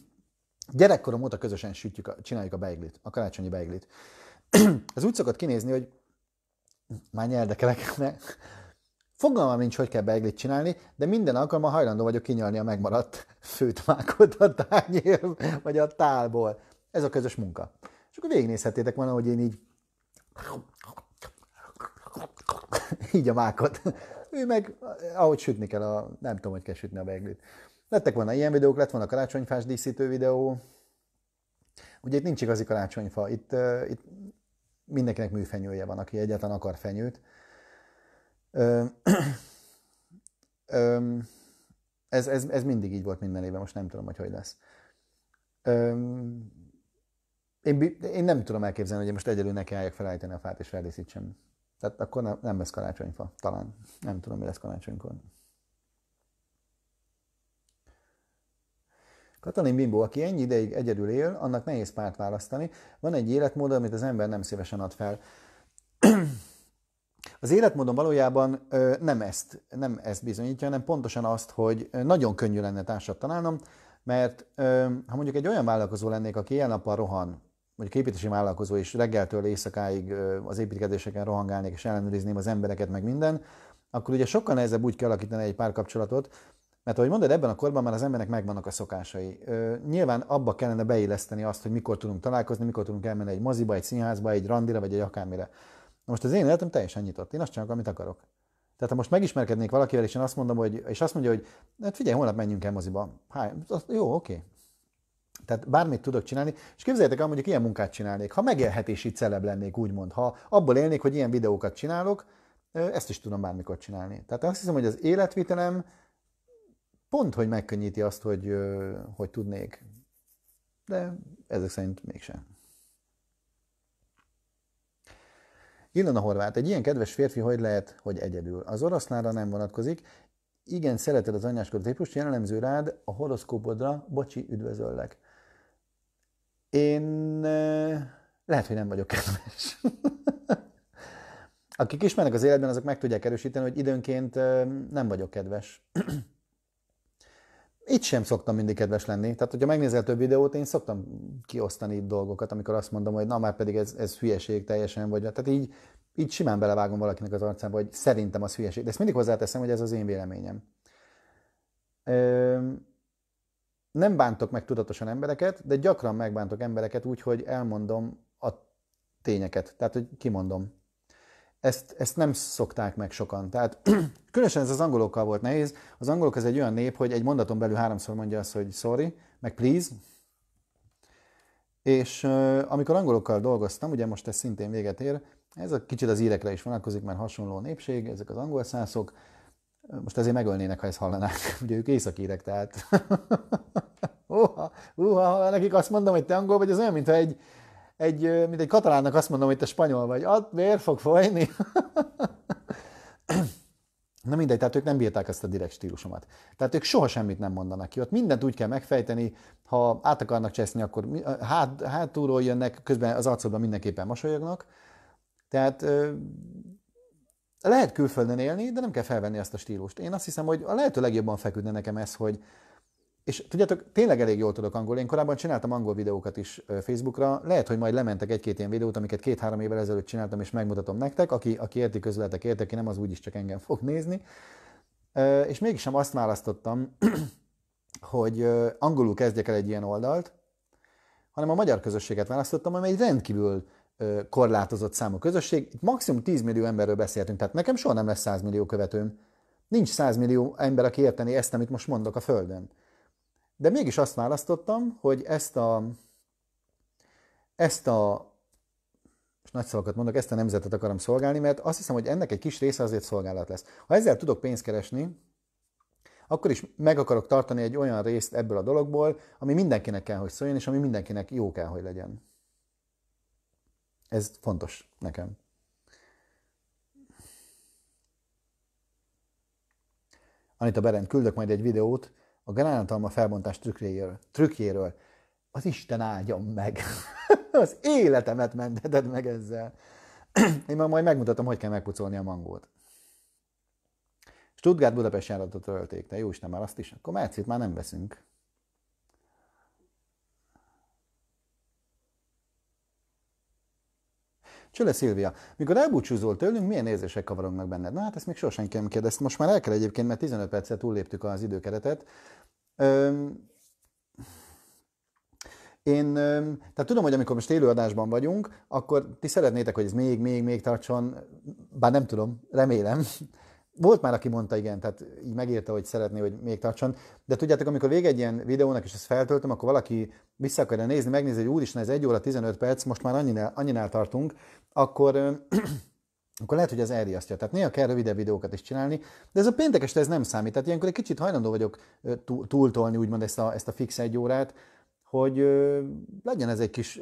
Speaker 1: gyerekkorom óta közösen sütjük, a, csináljuk a beiglit, a karácsonyi beiglit. (clears throat) Ez úgy szokott kinézni, hogy már nyerdekelek, mert Fogalmam nincs, hogy kell beiglit csinálni, de minden alkalommal hajlandó vagyok kinyalni a megmaradt (laughs) főtmákot a tányér, vagy a tálból. Ez a közös munka. És akkor végignézhetétek volna, hogy én így így a mákot. Ő meg, ahogy sütni kell, a, nem tudom, hogy kell sütni a beiglit. Lettek volna ilyen videók, lett volna karácsonyfás díszítő videó. Ugye itt nincs igazi karácsonyfa, itt, uh, itt mindenkinek műfenyője van, aki egyáltalán akar fenyőt. (clears throat) ez, ez, ez mindig így volt minden éve, most nem tudom, hogy hogy lesz. én, én nem tudom elképzelni, hogy most egyedül kelljek felállítani a fát és feldíszítsem. Tehát akkor nem, nem lesz karácsonyfa, talán. Nem tudom, mi lesz karácsonykor. Katalin Bimbo, aki ennyi ideig egyedül él, annak nehéz párt választani. Van egy életmód, amit az ember nem szívesen ad fel. (clears throat) Az életmódom valójában nem ezt, nem ezt bizonyítja, hanem pontosan azt, hogy nagyon könnyű lenne társat találnom, mert ha mondjuk egy olyan vállalkozó lennék, aki ilyen nappal rohan, mondjuk építési vállalkozó, és reggeltől éjszakáig az építkezéseken rohangálnék, és ellenőrizném az embereket, meg minden, akkor ugye sokkal nehezebb úgy kialakítani egy párkapcsolatot, mert ahogy mondod, ebben a korban már az embernek megvannak a szokásai. Ö, nyilván abba kellene beilleszteni azt, hogy mikor tudunk találkozni, mikor tudunk elmenni egy moziba, egy színházba, egy randira, vagy egy akármire. Na most az én életem teljesen nyitott. Én azt csinálok, amit akarok. Tehát ha most megismerkednék valakivel, és én azt mondom, hogy, és azt mondja, hogy hát figyelj, holnap menjünk el moziba. Háj, jó, oké. Okay. Tehát bármit tudok csinálni, és képzeljétek el, mondjuk ilyen munkát csinálnék, ha megélhetési celeb lennék, úgymond, ha abból élnék, hogy ilyen videókat csinálok, ezt is tudom bármikor csinálni. Tehát azt hiszem, hogy az életvitelem pont, hogy megkönnyíti azt, hogy, hogy tudnék. De ezek szerint mégsem. Illana Horváth, egy ilyen kedves férfi hogy lehet, hogy egyedül? Az oroszlára nem vonatkozik. Igen, szereted az anyáskodó típust, jellemző rád a horoszkópodra, bocsi, üdvözöllek. Én lehet, hogy nem vagyok kedves. (laughs) Akik ismernek az életben, azok meg tudják erősíteni, hogy időnként nem vagyok kedves. (clears throat) itt sem szoktam mindig kedves lenni. Tehát, hogyha megnézel több videót, én szoktam kiosztani itt dolgokat, amikor azt mondom, hogy na már pedig ez, ez hülyeség teljesen, vagy tehát így, így simán belevágom valakinek az arcába, hogy szerintem az hülyeség. De ezt mindig hozzáteszem, hogy ez az én véleményem. Ö, nem bántok meg tudatosan embereket, de gyakran megbántok embereket úgy, hogy elmondom a tényeket. Tehát, hogy kimondom ezt, ezt nem szokták meg sokan. Tehát (clears throat) különösen ez az angolokkal volt nehéz. Az angolok ez egy olyan nép, hogy egy mondaton belül háromszor mondja azt, hogy sorry, meg please. És amikor angolokkal dolgoztam, ugye most ez szintén véget ér, ez a kicsit az írekre is vonatkozik, mert hasonló népség, ezek az angol szászok. Most ezért megölnének, ha ezt hallanák. (laughs) Ugye ők északírek, tehát... (laughs) uha, uha, nekik azt mondom, hogy te angol vagy, az olyan, mintha egy, egy, mint egy katalánnak azt mondom, hogy te spanyol vagy, ad, miért fog folyni? (clears throat) Na mindegy, tehát ők nem bírták ezt a direkt stílusomat. Tehát ők soha semmit nem mondanak ki. Ott mindent úgy kell megfejteni, ha át akarnak cseszni, akkor hát, hátulról jönnek, közben az arcodban mindenképpen mosolyognak. Tehát lehet külföldön élni, de nem kell felvenni ezt a stílust. Én azt hiszem, hogy a lehető legjobban feküdne nekem ez, hogy, és tudjátok, tényleg elég jól tudok angol. Én korábban csináltam angol videókat is Facebookra. Lehet, hogy majd lementek egy-két ilyen videót, amiket két-három évvel ezelőtt csináltam, és megmutatom nektek. Aki, aki érti közletek, érti, aki nem, az úgyis csak engem fog nézni. És mégsem azt választottam, (clears throat) hogy angolul kezdjek el egy ilyen oldalt, hanem a magyar közösséget választottam, amely egy rendkívül korlátozott számú közösség. Itt maximum 10 millió emberről beszéltünk, tehát nekem soha nem lesz 100 millió követőm. Nincs 100 millió ember, aki érteni ezt, amit most mondok a Földön. De mégis azt választottam, hogy ezt a, ezt a és nagy szavakat mondok, ezt a nemzetet akarom szolgálni, mert azt hiszem, hogy ennek egy kis része azért szolgálat lesz. Ha ezzel tudok pénzt keresni, akkor is meg akarok tartani egy olyan részt ebből a dologból, ami mindenkinek kell, hogy szóljon, és ami mindenkinek jó kell, hogy legyen. Ez fontos nekem. Anita Berend, küldök majd egy videót, a gránátalma felbontás trükkjéről, trükkjéről. Az Isten áldjon meg! (laughs) az életemet menteted meg ezzel. (clears throat) Én már majd megmutatom, hogy kell megpucolni a mangót. Stuttgart Budapest járatot ölték, de jó Isten már azt is, akkor Mercit már nem veszünk. Csöle Szilvia, mikor elbúcsúzol tőlünk, milyen érzések kavarognak benned? Na hát ezt még sosem nem kérdeztem, most már el kell egyébként, mert 15 percet túlléptük az időkeretet. Öm, én, tehát tudom, hogy amikor most élőadásban vagyunk, akkor ti szeretnétek, hogy ez még, még, még tartson, bár nem tudom, remélem. Volt már, aki mondta igen, tehát így megírta, hogy szeretné, hogy még tartson. De tudjátok, amikor vége egy ilyen videónak, és ezt feltöltöm, akkor valaki vissza akarja nézni, megnézi, hogy úristen, ez 1 óra 15 perc, most már annyinál, annyinál tartunk, akkor, (clears throat) akkor lehet, hogy ez elriasztja. Tehát néha kell rövidebb videókat is csinálni, de ez a péntek este ez nem számít. Tehát ilyenkor egy kicsit hajlandó vagyok túltolni úgymond ezt a, ezt a fix egy órát, hogy legyen ez egy kis,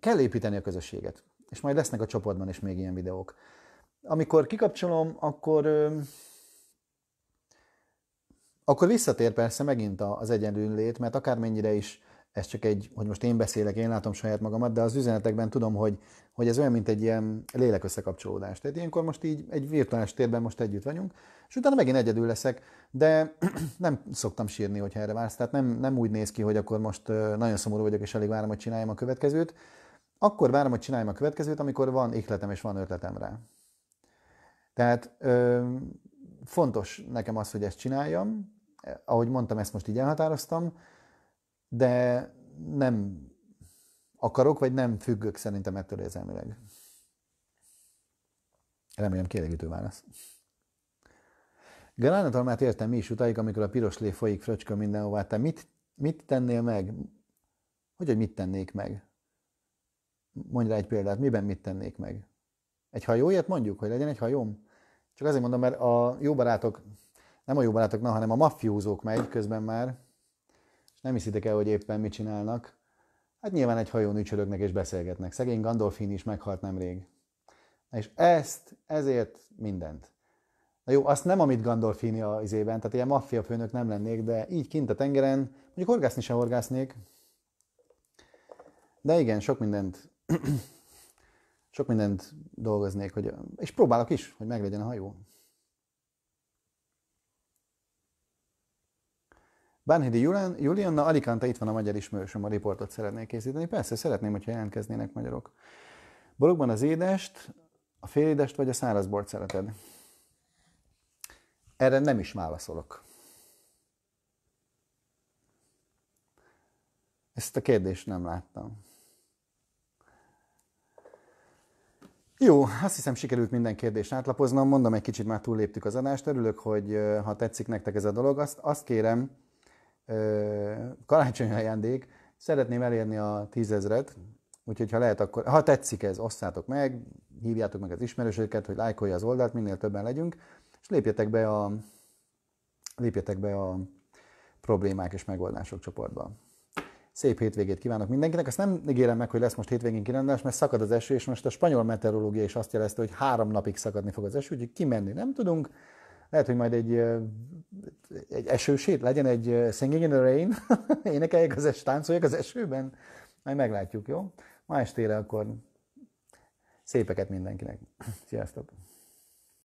Speaker 1: kell építeni a közösséget. És majd lesznek a csoportban is még ilyen videók. Amikor kikapcsolom, akkor akkor visszatér persze megint az egyenlőn lét, mert akármennyire is ez csak egy, hogy most én beszélek, én látom saját magamat, de az üzenetekben tudom, hogy, hogy ez olyan, mint egy ilyen lélek összekapcsolódás. Tehát ilyenkor most így egy virtuális térben most együtt vagyunk, és utána megint egyedül leszek, de (clears throat) nem szoktam sírni, hogyha erre vársz. Tehát nem, nem úgy néz ki, hogy akkor most nagyon szomorú vagyok, és alig várom, hogy csináljam a következőt. Akkor várom, hogy csináljam a következőt, amikor van ikletem és van ötletem rá. Tehát ö, fontos nekem az, hogy ezt csináljam. Eh, ahogy mondtam, ezt most így elhatároztam, de nem akarok, vagy nem függök szerintem ettől érzelmileg. Remélem kielégítő válasz. Gránatalmát értem mi is utáig, amikor a piros lé folyik fröcsköl mindenhová. Te mit, mit tennél meg? Hogy, hogy mit tennék meg? Mondj rá egy példát, miben mit tennék meg? Egy hajóért mondjuk, hogy legyen egy hajóm? Csak azért mondom, mert a jó barátok, nem a jó barátok, na, hanem a maffiózók megy közben már, nem hiszitek el, hogy éppen mit csinálnak. Hát nyilván egy hajón ücsörögnek és beszélgetnek. Szegény Gandolfin is meghalt nemrég. és ezt, ezért mindent. Na jó, azt nem, amit Gandolfini az izében, tehát ilyen maffia főnök nem lennék, de így kint a tengeren, mondjuk horgászni sem horgásznék. De igen, sok mindent, (clears throat) sok mindent dolgoznék, hogy, és próbálok is, hogy meglegyen a hajó. Bánhidi Julian, Julianna, Alicante itt van a magyar ismerősöm, a riportot szeretnék készíteni. Persze, szeretném, hogyha jelentkeznének magyarok. Borogban az édest, a félédest vagy a szárazbort szereted? Erre nem is válaszolok. Ezt a kérdést nem láttam. Jó, azt hiszem sikerült minden kérdést átlapoznom. Mondom, egy kicsit már túlléptük az adást. Örülök, hogy ha tetszik nektek ez a dolog. Azt, azt kérem, karácsonyi ajándék, szeretném elérni a tízezret, úgyhogy ha lehet, akkor ha tetszik ez, osszátok meg, hívjátok meg az ismerősöket, hogy lájkolja az oldalt, minél többen legyünk, és lépjetek be a, lépjetek be a problémák és megoldások csoportba. Szép hétvégét kívánok mindenkinek. Azt nem ígérem meg, hogy lesz most hétvégén kirendelés, mert szakad az eső, és most a spanyol meteorológia is azt jelezte, hogy három napig szakadni fog az eső, úgyhogy kimenni nem tudunk. Lehet, hogy majd egy, egy esősét, legyen egy Singing in the Rain, (laughs) énekeljek az es, táncoljak az esőben, majd meglátjuk, jó? Ma estére akkor szépeket mindenkinek. Sziasztok!